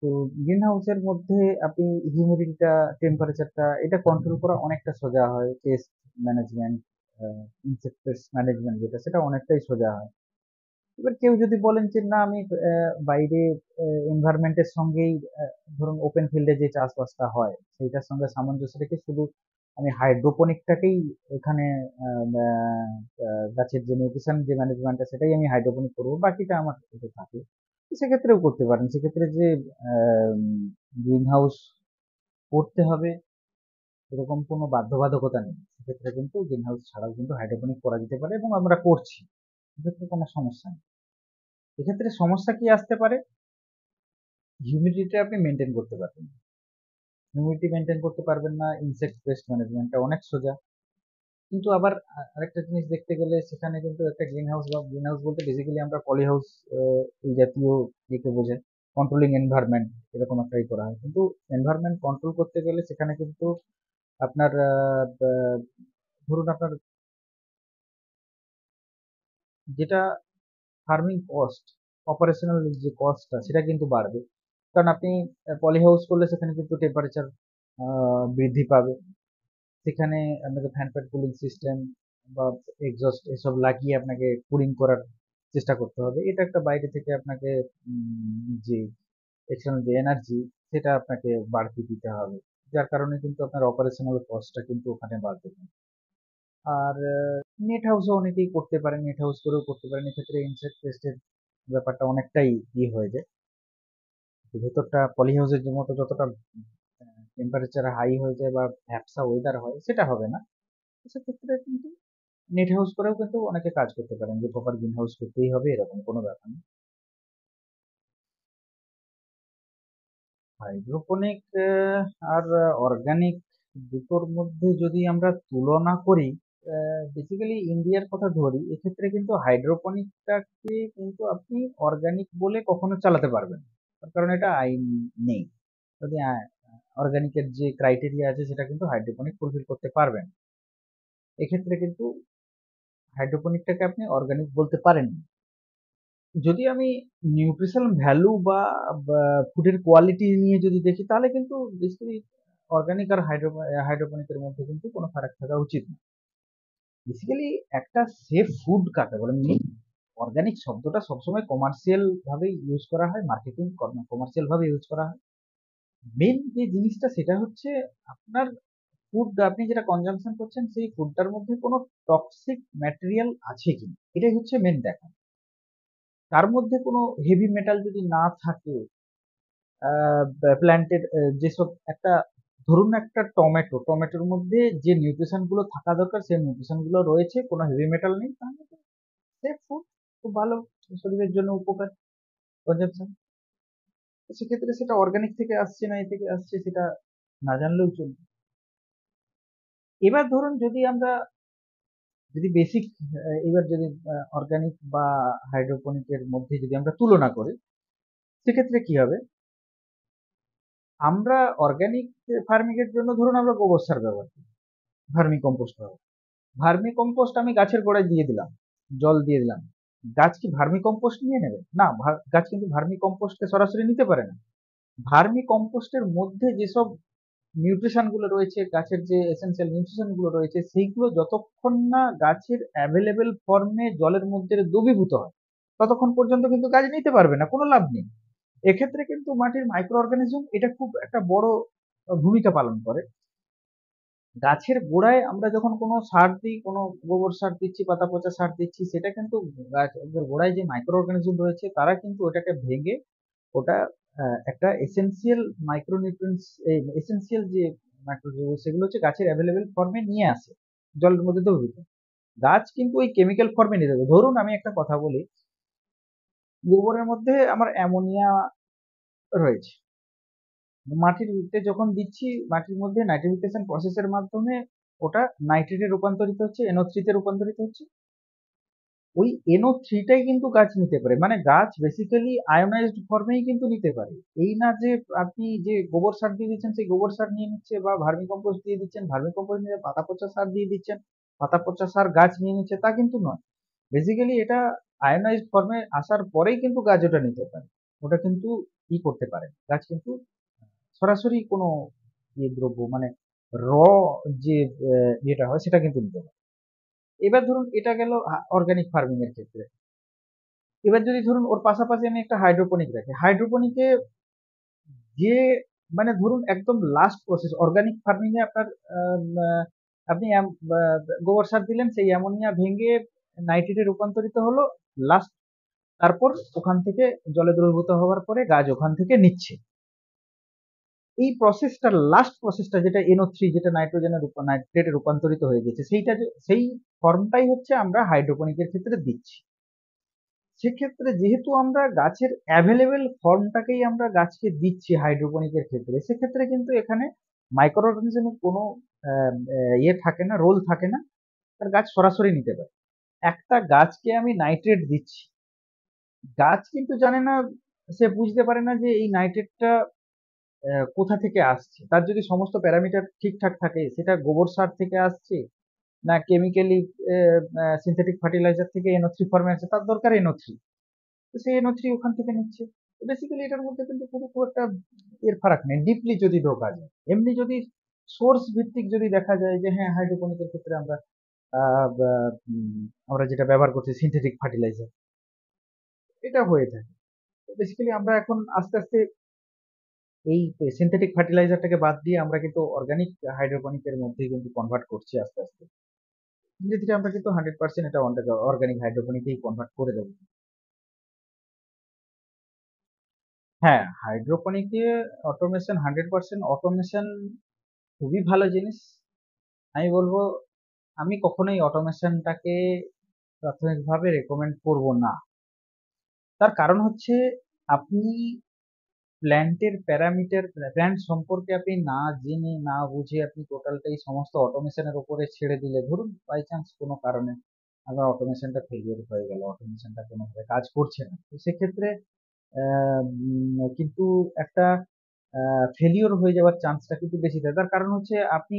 তো গ্রিন হাউসের মধ্যে আপনি হিউমিডিটিটা টেম্পারেচারটা এটা কন্ট্রোল করা অনেকটা সোজা হয় পেস্ট ম্যানেজমেন্ট ইনসেক্ট ম্যানেজমেন্ট যেটা সেটা অনেকটাই সোজা হয় এবার কেউ যদি বলেন যে না আমি বাইরে এনভায়রনমেন্টের সঙ্গেই ধরুন ওপেন ফিল্ডে যে চাষবাসটা হয় সেইটার সঙ্গে সামঞ্জস্য রেখে শুধু আমি হাইড্রোপনিকটাকেই এখানে গাছের যে নিউট্রিশন যে ম্যানেজমেন্টটা সেটাই আমি হাইড্রোপনিক করবো বাকিটা আমার এতে থাকে সেক্ষেত্রেও করতে পারেন সেক্ষেত্রে যে গ্রিন হাউস করতে হবে এরকম কোনো বাধ্যবাধকতা নেই সেক্ষেত্রে কিন্তু গ্রিন হাউস ছাড়াও কিন্তু হাইড্রোপনিক করা যেতে পারে এবং আমরা করছি এক্ষেত্রে কোনো সমস্যা নেই এক্ষেত্রে সমস্যা কি আসতে পারে হিউমিডিটি আপনি মেনটেন করতে পারবেন না হিউমিডিটি মেনটেন করতে পারবেন না ইনসেক্ট পেস্ট ম্যানেজমেন্টটা অনেক সোজা কিন্তু আবার আরেকটা জিনিস দেখতে গেলে সেখানে কিন্তু একটা গ্রিন হাউস বা গ্রিন হাউস বলতে বেসিক্যালি আমরা পলি হাউস এই জাতীয় ইয়েকে বোঝাই কন্ট্রোলিং এনভায়রনমেন্ট এরকম একটাই করা হয় কিন্তু এনভায়রনমেন্ট কন্ট্রোল করতে গেলে সেখানে কিন্তু আপনার ধরুন আপনার যেটা ফার্মিং কস্ট অপারেশনাল যে কস্টটা সেটা কিন্তু বাড়বে কারণ আপনি পলি হাউস করলে সেখানে কিন্তু টেম্পারেচার বৃদ্ধি পাবে সেখানে আপনাকে ফ্যান ফ্যান কুলিং সিস্টেম বা এক্সস্ট এসব লাগিয়ে আপনাকে কুলিং করার চেষ্টা করতে হবে এটা একটা বাইরে থেকে আপনাকে যে এক্সটার্নাল যে এনার্জি সেটা আপনাকে বাড়তি দিতে হবে যার কারণে কিন্তু আপনার অপারেশনাল কস্টটা কিন্তু ওখানে বাড়তে পারে আর নেট হাউসও অনেকেই করতে পারেন নেট হাউস করেও করতে পারেন এক্ষেত্রে ইনসেট টেস্টের ব্যাপারটা অনেকটাই ইয়ে হয়ে যায় ভেতরটা পলি হাউসের মতো যতটা টেম্পারেচার হাই হয়ে যায় বা ভ্যাপসা ওয়েদার হয় সেটা হবে না সেক্ষেত্রে কিন্তু নেট হাউস করেও কিন্তু অনেকে কাজ করতে পারেন যে প্রপার গ্রিন হাউস করতেই হবে এরকম কোনো ব্যাপার নেই হাইড্রোপনিক আর অর্গানিক দুটোর মধ্যে যদি আমরা তুলনা করি বেসিক্যালি ইন্ডিয়ার কথা ধরি এক্ষেত্রে কিন্তু হাইড্রোপনিকটাকে কিন্তু আপনি অর্গানিক বলে কখনো চালাতে পারবেন তার কারণ এটা আইন নেই যদি অর্গানিকের যে ক্রাইটেরিয়া আছে সেটা কিন্তু হাইড্রোপনিক ফুলফিল করতে পারবেন এক্ষেত্রে কিন্তু হাইড্রোপনিকটাকে আপনি অর্গানিক বলতে পারেন যদি আমি নিউট্রিশন ভ্যালু বা ফুডের কোয়ালিটি নিয়ে যদি দেখি তাহলে কিন্তু বেসিক্যালি অর্গানিক আর হাইড্রো হাইড্রোপনিকের মধ্যে কিন্তু কোনো ফারাক থাকা উচিত না বেসিক্যালি একটা সেফ ফুড কাকে বলে মানে অর্গানিক শব্দটা সবসময় কমার্শিয়াল ভাবে ইউজ করা হয় মার্কেটিং কমার্শিয়াল ভাবে ইউজ করা হয় মেন যে জিনিসটা সেটা হচ্ছে আপনার ফুড আপনি যেটা কনজামশন করছেন সেই ফুডটার মধ্যে কোনো টক্সিক ম্যাটেরিয়াল আছে কি এটাই হচ্ছে মেন দেখা তার মধ্যে কোনো হেভি মেটাল যদি না থাকে প্ল্যান্টের যেসব একটা ধরুন একটা টমেটো টমেটোর মধ্যে যে নিউট্রিশনগুলো থাকা দরকার সেই নিউট্রিশনগুলো রয়েছে কোনো হেভি মেটাল নেই তাহলে তো সেফ ফুড খুব ভালো শরীরের জন্য উপকার কনজামশন সেক্ষেত্রে সেটা অর্গানিক থেকে আসছে না এ থেকে আসছে সেটা না জানলেও চলবে এবার ধরুন যদি আমরা যদি বেসিক এবার যদি অর্গানিক বা হাইড্রোপনিকের মধ্যে যদি আমরা তুলনা করি সেক্ষেত্রে কি হবে আমরা অর্গ্যানিক এর জন্য ধরুন আমরা গোবর সার ব্যবহার করি ভার্মি কম্পোস্ট ব্যবহার ভার্মি কম্পোস্ট আমি গাছের গোড়ায় দিয়ে দিলাম জল দিয়ে দিলাম গাছ কি ভার্মি কম্পোস্ট নিয়ে নেবে না গাছ কিন্তু ভার্মি কম্পোস্টকে সরাসরি নিতে পারে না ভার্মি কম্পোস্টের মধ্যে যেসব নিউট্রিশনগুলো রয়েছে গাছের যে এসেন্সিয়াল নিউট্রিশনগুলো রয়েছে সেইগুলো যতক্ষণ না গাছের অ্যাভেলেবেল ফর্মে জলের মধ্যে দ্রবীভূত হয় ততক্ষণ পর্যন্ত কিন্তু গাছ নিতে পারবে না কোনো লাভ নেই এক্ষেত্রে কিন্তু মাটির মাইক্রো অর্গানিজম এটা খুব একটা বড় ভূমিকা পালন করে গাছের গোড়ায় আমরা যখন কোনো সার দিই কোনো গোবর সার দিচ্ছি পাতা পচা সার দিচ্ছি সেটা কিন্তু গাছের গোড়ায় যে মাইক্রো অর্গানিজম রয়েছে তারা কিন্তু ওটাকে ভেঙে ওটা একটা এসেন্সিয়াল মাইক্রোনিউট্রিয়েন্টস এসেন্সিয়াল যে মাইক্রো সেগুলো হচ্ছে গাছের অ্যাভেলেবেল ফর্মে নিয়ে আসে জলের মধ্যে দ্রবীভূত গাছ কিন্তু ওই কেমিক্যাল ফর্মে নিয়ে যাবে ধরুন আমি একটা কথা বলি গোবরের মধ্যে আমার অ্যামোনিয়া রয়েছে মাটির যখন দিচ্ছি মাটির মধ্যে নাইট্রিফিকেশন প্রসেসের মাধ্যমে ওটা নাইট্রেটে রূপান্তরিত হচ্ছে এনও থ্রিতে রূপান্তরিত হচ্ছে ওই এনও থ্রিটাই কিন্তু গাছ নিতে পারে মানে গাছ বেসিক্যালি আয়োনাইজড ফর্মেই কিন্তু নিতে পারে এই না যে আপনি যে গোবর সার দিয়ে দিচ্ছেন সেই গোবর সার নিয়ে নিচ্ছে বা ভার্মি কম্পোস্ট দিয়ে দিচ্ছেন ভার্মি কম্পোস্ট নিয়ে পাতা পচা সার দিয়ে দিচ্ছেন পাতা পচা সার গাছ নিয়ে নিচ্ছে তা কিন্তু নয় বেসিক্যালি এটা আয়োনাইজ ফর্মে আসার পরেই কিন্তু গাছ ওটা নিতে পারে ওটা কিন্তু ই করতে পারে গাছ কিন্তু সরাসরি কোনো ইয়ে দ্রব্য মানে র যে ইয়েটা হয় সেটা কিন্তু নিতে পারে এবার ধরুন এটা গেল অর্গানিক ফার্মিং এর ক্ষেত্রে এবার যদি ধরুন ওর পাশাপাশি আমি একটা হাইড্রোপনিক রাখি হাইড্রোপনিকে যে মানে ধরুন একদম লাস্ট প্রসেস অর্গানিক ফার্মিংয়ে আপনার আপনি গোবর সার দিলেন সেই অ্যামোনিয়া ভেঙে নাইট্রেটে রূপান্তরিত হলো লাস্ট তারপর ওখান থেকে জলে দ্রবীভূত হওয়ার পরে গাছ ওখান থেকে নিচ্ছে এই প্রসেসটা লাস্ট প্রসেসটা যেটা এনও থ্রি যেটা নাইট্রোজেনের নাইট্রেটে রূপান্তরিত হয়ে গেছে সেইটা সেই ফর্মটাই হচ্ছে আমরা হাইড্রোপনিকের ক্ষেত্রে দিচ্ছি সেক্ষেত্রে যেহেতু আমরা গাছের অ্যাভেলেবেল ফর্মটাকেই আমরা গাছকে দিচ্ছি হাইড্রোপনিকের ক্ষেত্রে সেক্ষেত্রে কিন্তু এখানে মাইক্রো অর্গানিজমের কোনো ইয়ে থাকে না রোল থাকে না তার গাছ সরাসরি নিতে পারে একটা গাছকে আমি নাইট্রেট দিচ্ছি গাছ কিন্তু জানে না সে বুঝতে পারে না যে এই নাইট্রেটটা কোথা থেকে আসছে তার যদি সমস্ত প্যারামিটার ঠিকঠাক থাকে সেটা গোবর সার থেকে আসছে না কেমিক্যালি সিনথেটিক ফার্টিলাইজার থেকে এনও থ্রি ফর্মে আসছে তার দরকার এনও থ্রি তো সেই এনও থ্রি ওখান থেকে নিচ্ছে বেসিক্যালি এটার মধ্যে কিন্তু কোনো খুব একটা এর ফারাক নেই ডিপলি যদি ঢোকা যায় এমনি যদি সোর্স ভিত্তিক যদি দেখা যায় যে হ্যাঁ হাইড্রোপনিক্সের ক্ষেত্রে আমরা আমরা যেটা ব্যবহার করছি সিনথেটিক ফার্টিলাইজার এটা হয়ে থাকে বেসিক্যালি আমরা এখন আস্তে আস্তে এই সিনথেটিক ফার্টিলাইজারটাকে বাদ দিয়ে আমরা কিন্তু অর্গানিক হাইড্রোপনিকের মধ্যে কিন্তু কনভার্ট করছি আস্তে আস্তে ধীরে ধীরে আমরা কিন্তু হান্ড্রেড পার্সেন্ট এটা অর্গানিক হাইড্রোপনিকেই কনভার্ট করে দেবো হ্যাঁ হাইড্রোপনিকে অটোমেশন হান্ড্রেড পার্সেন্ট অটোমেশন খুবই ভালো জিনিস আমি বলবো আমি কখনোই অটোমেশনটাকে প্রাথমিকভাবে রেকমেন্ড করব না তার কারণ হচ্ছে আপনি প্ল্যান্টের প্যারামিটার প্ল্যান্ট সম্পর্কে আপনি না জেনে না বুঝে আপনি টোটালটাই সমস্ত অটোমেশনের উপরে ছেড়ে দিলে ধরুন বাই চান্স কোনো কারণে আপনার অটোমেশনটা ফেলিওর হয়ে গেল অটোমেশনটা কোনোভাবে কাজ করছে না তো সেক্ষেত্রে কিন্তু একটা ফেলিওর হয়ে যাওয়ার চান্সটা কিন্তু বেশি থাকে তার কারণ হচ্ছে আপনি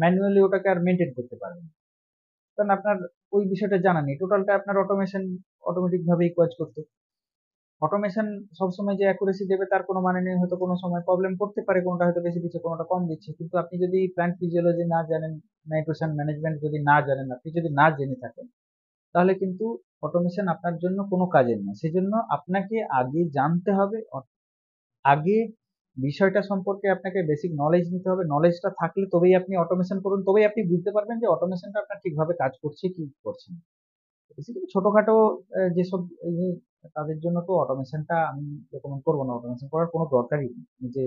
ম্যানুয়ালি ওটাকে আর মেনটেন করতে পারবেন কারণ আপনার ওই বিষয়টা জানা নেই টোটালটা আপনার অটোমেশন অটোমেটিকভাবেই কাজ করতে অটোমেশন সবসময় যে অ্যাকুরেসি দেবে তার কোনো মানে নেই হয়তো কোনো সময় প্রবলেম করতে পারে কোনোটা হয়তো বেশি দিচ্ছে কোনোটা কম দিচ্ছে কিন্তু আপনি যদি প্ল্যান্ট ফিজিওলজি না জানেন নাইট্রোশন ম্যানেজমেন্ট যদি না জানেন আপনি যদি না জেনে থাকেন তাহলে কিন্তু অটোমেশন আপনার জন্য কোনো কাজের না সেজন্য আপনাকে আগে জানতে হবে আগে বিষয়টা সম্পর্কে আপনাকে বেসিক নলেজ নিতে হবে নলেজটা থাকলে তবেই আপনি অটোমেশন করুন তবেই আপনি বুঝতে পারবেন যে অটোমেশনটা আপনার ঠিকভাবে কাজ করছে কি করছে না বেসিক্যালি ছোটোখাটো যেসব তাদের জন্য তো অটোমেশনটা আমি রেকমেন্ড করবো না অটোমেশন করার কোনো দরকারই নেই নিজে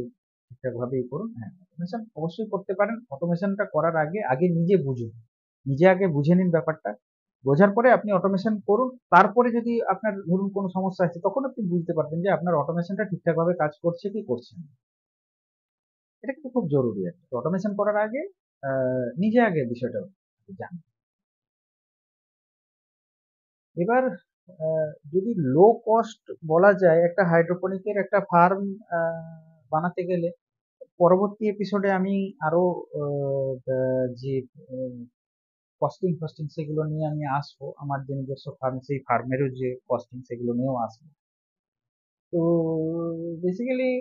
ঠিকঠাকভাবেই করুন হ্যাঁ অটোমেশন অবশ্যই করতে পারেন অটোমেশনটা করার আগে আগে নিজে বুঝুন নিজে আগে বুঝে নিন ব্যাপারটা বোঝার পরে আপনি অটোমেশন করুন তারপরে যদি আপনার ধরুন কোনো সমস্যা আছে তখন আপনি বুঝতে পারবেন যে আপনার অটোমেশনটা ঠিকঠাকভাবে কাজ করছে কি করছে না এটা কিন্তু খুব জরুরি আর অটোমেশন করার আগে নিজে আগে বিষয়টা জান এবার যদি লো কস্ট বলা যায় একটা হাইড্রোপনিকের একটা ফার্ম বানাতে গেলে পরবর্তী এপিসোডে আমি আরো যে কস্টিং ফস্টিং সেগুলো নিয়ে আমি আসবো আমার যে নিজস্ব ফার্ম সেই ফার্মেরও যে কস্টিং সেগুলো নিয়েও আসবো তো বেসিক্যালি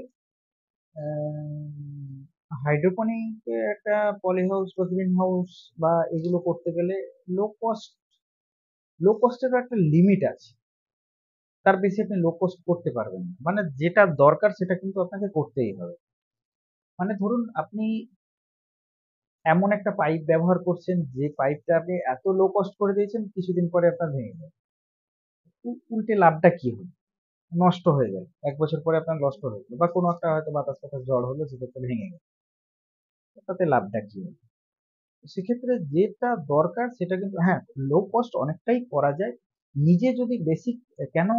হাইড্রোপনিক একটা পলি হাউস বা গ্রিন হাউস বা এগুলো করতে গেলে লো কস্ট লো কস্টেরও একটা লিমিট আছে তার বেশি আপনি লো কস্ট করতে পারবেন না মানে যেটা দরকার সেটা কিন্তু আপনাকে করতেই হবে মানে ধরুন আপনি এমন একটা পাইপ ব্যবহার করছেন যে পাইপটা আপনি এত লো কস্ট করে দিয়েছেন কিছুদিন পরে আপনার ভেঙে যাবে উল্টে লাভটা কি হলো নষ্ট হয়ে যায় এক বছর পরে আপনার নষ্ট হয়ে গেল বা কোনো একটা হয়তো বাতাস ফাতাস জ্বর হলো সেক্ষেত্রে ভেঙে গেল তাতে লাভটা কি হলো সেক্ষেত্রে যেটা দরকার সেটা কিন্তু হ্যাঁ লো কস্ট অনেকটাই করা যায় নিজে যদি বেসিক কেন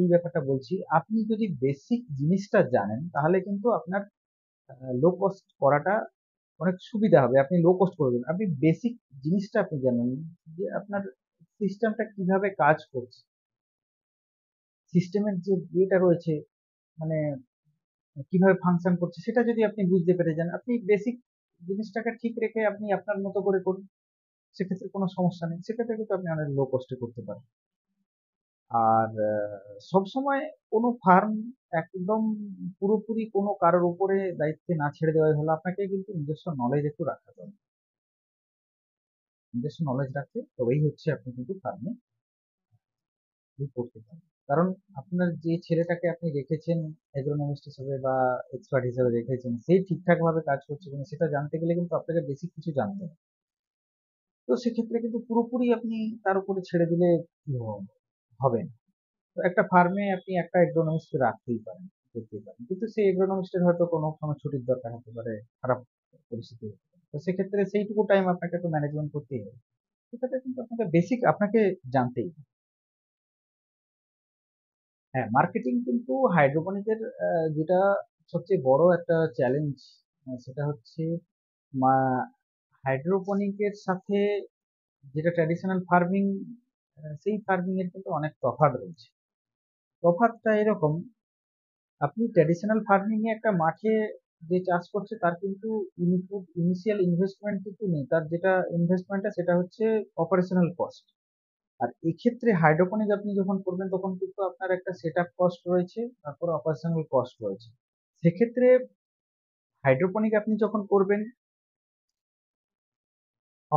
এই ব্যাপারটা বলছি আপনি যদি বেসিক জিনিসটা জানেন তাহলে কিন্তু আপনার লো কস্ট করাটা অনেক সুবিধা হবে আপনি লো কস্ট করবেন আপনি বেসিক জিনিসটা আপনি জানেন যে আপনার সিস্টেমটা কিভাবে কাজ করছে সিস্টেমের যে ইয়েটা রয়েছে মানে কিভাবে ফাংশন করছে সেটা যদি আপনি বুঝতে পেরে যান আপনি বেসিক জিনিসটাকে ঠিক রেখে আপনি আপনার মতো করে করুন সেক্ষেত্রে কোনো সমস্যা নেই সেক্ষেত্রে কিন্তু আপনি অনেক লো কস্টে করতে পারেন আর সবসময় কোনো ফার্ম একদম পুরোপুরি কোনো কারোর উপরে দায়িত্বে না ছেড়ে দেওয়াই হলো আপনাকে কিন্তু নিজস্ব নলেজ একটু রাখা হবে নিজস্ব নলেজ রাখতে তবেই হচ্ছে আপনি কিন্তু ফার্মে করতে পারেন কারণ আপনার যে ছেলেটাকে আপনি রেখেছেন এগ্রোনমিস্ট হিসেবে বা এক্সপার্ট হিসেবে রেখেছেন সে ভাবে কাজ করছে কিনা সেটা জানতে গেলে কিন্তু আপনাকে বেশি কিছু জানতে হবে তো সেক্ষেত্রে কিন্তু পুরোপুরি আপনি তার উপরে ছেড়ে দিলে হবে না তো একটা ফার্মে আপনি একটা এগ্রোনমিস্ট রাখতেই পারেন করতেই পারেন কিন্তু সেই এগ্রোনমিস্টের হয়তো কোনো সময় ছুটির দরকার হতে পারে খারাপ পরিস্থিতি তো সেক্ষেত্রে সেইটুকু টাইম আপনাকে তো ম্যানেজমেন্ট করতেই হবে সেক্ষেত্রে কিন্তু আপনাকে বেসিক আপনাকে জানতেই হবে হ্যাঁ মার্কেটিং কিন্তু হাইড্রোপনিকের যেটা সবচেয়ে বড় একটা চ্যালেঞ্জ সেটা হচ্ছে হাইড্রোপনিকের সাথে যেটা ট্র্যাডিশনাল ফার্মিং সেই ফার্মিংয়ের কিন্তু অনেক তফাৎ রয়েছে তফাতটা এরকম আপনি ট্র্যাডিশনাল ফার্মিংয়ে একটা মাঠে যে চাষ করছে তার কিন্তু ইনপুট ইনিশিয়াল ইনভেস্টমেন্ট কিন্তু নেই তার যেটা ইনভেস্টমেন্টটা সেটা হচ্ছে অপারেশনাল কস্ট আর এক্ষেত্রে হাইড্রোপনিক আপনি যখন করবেন তখন কিন্তু আপনার একটা সেট কস্ট রয়েছে তারপর অপারেশনাল কস্ট রয়েছে সেক্ষেত্রে হাইড্রোপনিক আপনি যখন করবেন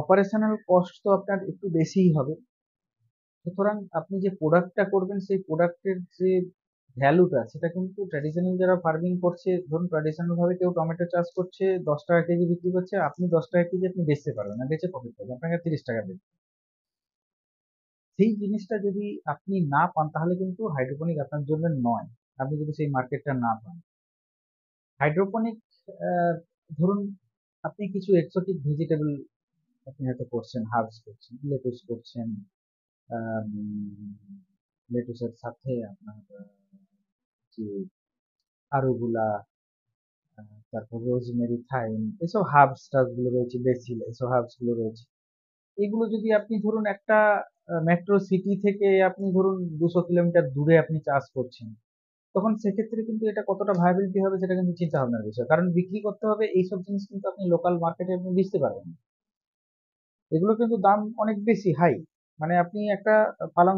অপারেশনাল কস্ট তো আপনার একটু বেশিই হবে সুতরাং আপনি যে প্রোডাক্টটা করবেন সেই প্রোডাক্টের যে ভ্যালুটা সেটা কিন্তু ট্র্যাডিশনাল যারা ফার্মিং করছে ধরুন ট্র্যাডিশনালভাবে কেউ টমেটো চাষ করছে দশ টাকা কেজি বিক্রি করছে আপনি দশ টাকা কেজি আপনি বেচতে পারবেন না বেচে প্রফিট পাবেন আপনাকে তিরিশ টাকা দেবে সেই জিনিসটা যদি আপনি না পান তাহলে কিন্তু হাইড্রোপনিক আপনার জন্য নয় আপনি যদি সেই মার্কেটটা না পান হাইড্রোপনিক ধরুন আপনি কিছু এক্সোটিক ভেজিটেবল আপনি হয়তো করছেন হার্বস করছেন লেটুস করছেন লেটুসের সাথে আপনার যে আরুগুলা তারপর রোজমেরি থাইম এসব হার্বস টার্বসগুলো রয়েছে বেসিল এসব হার্বসগুলো রয়েছে এগুলো যদি আপনি ধরুন একটা মেট্রো সিটি থেকে আপনি ধরুন দুশো কিলোমিটার দূরে আপনি চাষ করছেন তখন সেক্ষেত্রে কিন্তু এটা কতটা ভায়াবিলিটি হবে সেটা কিন্তু চিন্তা ভাবনার বিষয় কারণ বিক্রি করতে হবে এইসব জিনিস কিন্তু আপনি লোকাল মার্কেটে আপনি বেচতে পারবেন এগুলো কিন্তু দাম অনেক বেশি হাই মানে আপনি একটা পালং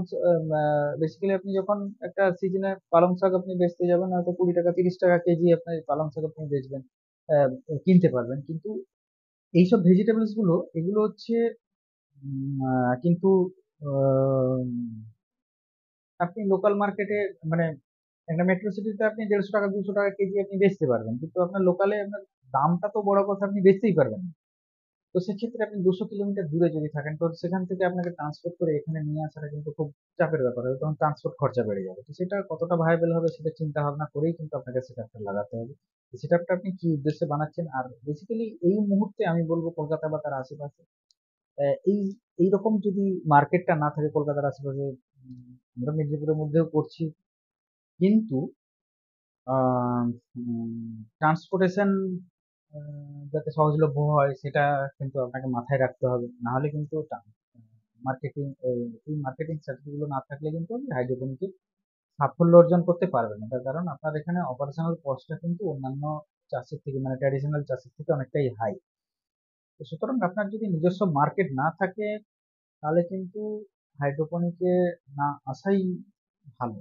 বেসিক্যালি আপনি যখন একটা সিজনে পালং শাক আপনি বেচতে যাবেন হয়তো কুড়ি টাকা তিরিশ টাকা কেজি আপনার পালং শাক আপনি বেচবেন কিনতে পারবেন কিন্তু এইসব ভেজিটেবলস গুলো এগুলো হচ্ছে কিন্তু আপনি লোকাল মার্কেটে মানে একটা মেট্রো সিটিতে আপনি দেড়শো টাকা দুশো টাকা কেজি আপনি বেচতে পারবেন কিন্তু আপনার লোকালে আপনার দামটা তো বড় কথা আপনি বেচতেই পারবেন না তো সেক্ষেত্রে আপনি দুশো কিলোমিটার দূরে যদি থাকেন তো সেখান থেকে আপনাকে ট্রান্সপোর্ট করে এখানে নিয়ে আসাটা কিন্তু খুব চাপের ব্যাপার হবে তখন ট্রান্সপোর্ট খরচা বেড়ে যাবে তো সেটা কতটা ভায়াবেল হবে সেটা চিন্তা ভাবনা করেই কিন্তু আপনাকে সেটা লাগাতে হবে আপটা আপনি কি উদ্দেশ্যে বানাচ্ছেন আর বেসিক্যালি এই মুহূর্তে আমি বলবো কলকাতা বা তার আশেপাশে এই এইরকম যদি মার্কেটটা না থাকে কলকাতার আশেপাশে আমরা মেদিনীপুরের মধ্যেও করছি কিন্তু ট্রান্সপোর্টেশন যাতে সহজলভ্য হয় সেটা কিন্তু আপনাকে মাথায় রাখতে হবে না হলে কিন্তু মার্কেটিং এই মার্কেটিং স্ট্র্যাটেজিগুলো না থাকলে কিন্তু আপনি হাইড্রোপনিক্সে সাফল্য অর্জন করতে পারবেন না তার কারণ আপনার এখানে অপারেশনাল কস্টটা কিন্তু অন্যান্য চাষের থেকে মানে ট্র্যাডিশনাল চাষের থেকে অনেকটাই হাই তো সুতরাং আপনার যদি নিজস্ব মার্কেট না থাকে তাহলে কিন্তু হাইড্রোপনিকে না আসাই ভালো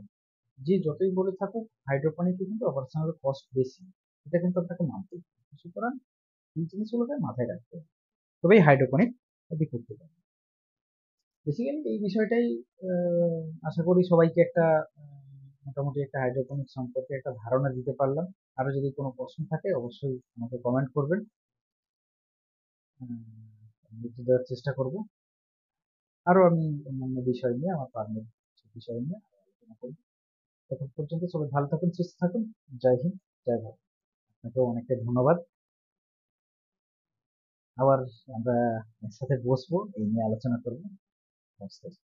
যে যতই বলে থাকুক হাইড্রোপনিকে কিন্তু অপারেশনাল কস্ট বেশি এটা কিন্তু আপনাকে মানতে সুতরাং এই জিনিসগুলোকে মাথায় রাখতে হবে তবেই হাইড্রোপনিক আপনি করতে পারেন বেসিক্যালি এই বিষয়টাই আশা করি সবাইকে একটা মোটামুটি একটা হাইড্রোপনিক সম্পর্কে একটা ধারণা দিতে পারলাম আরও যদি কোনো প্রশ্ন থাকে অবশ্যই আমাকে কমেন্ট করবেন উত্তর দেওয়ার চেষ্টা করব আরও আমি অন্যান্য বিষয় নিয়ে আমার পার্মের বিষয় নিয়ে আলোচনা করব তখন পর্যন্ত সবাই ভালো থাকুন সুস্থ থাকুন জয় হিন্দ জয় ভারত আপনাকে অনেকটা ধন্যবাদ আবার আমরা একসাথে বসবো এই নিয়ে আলোচনা করবো নমস্কার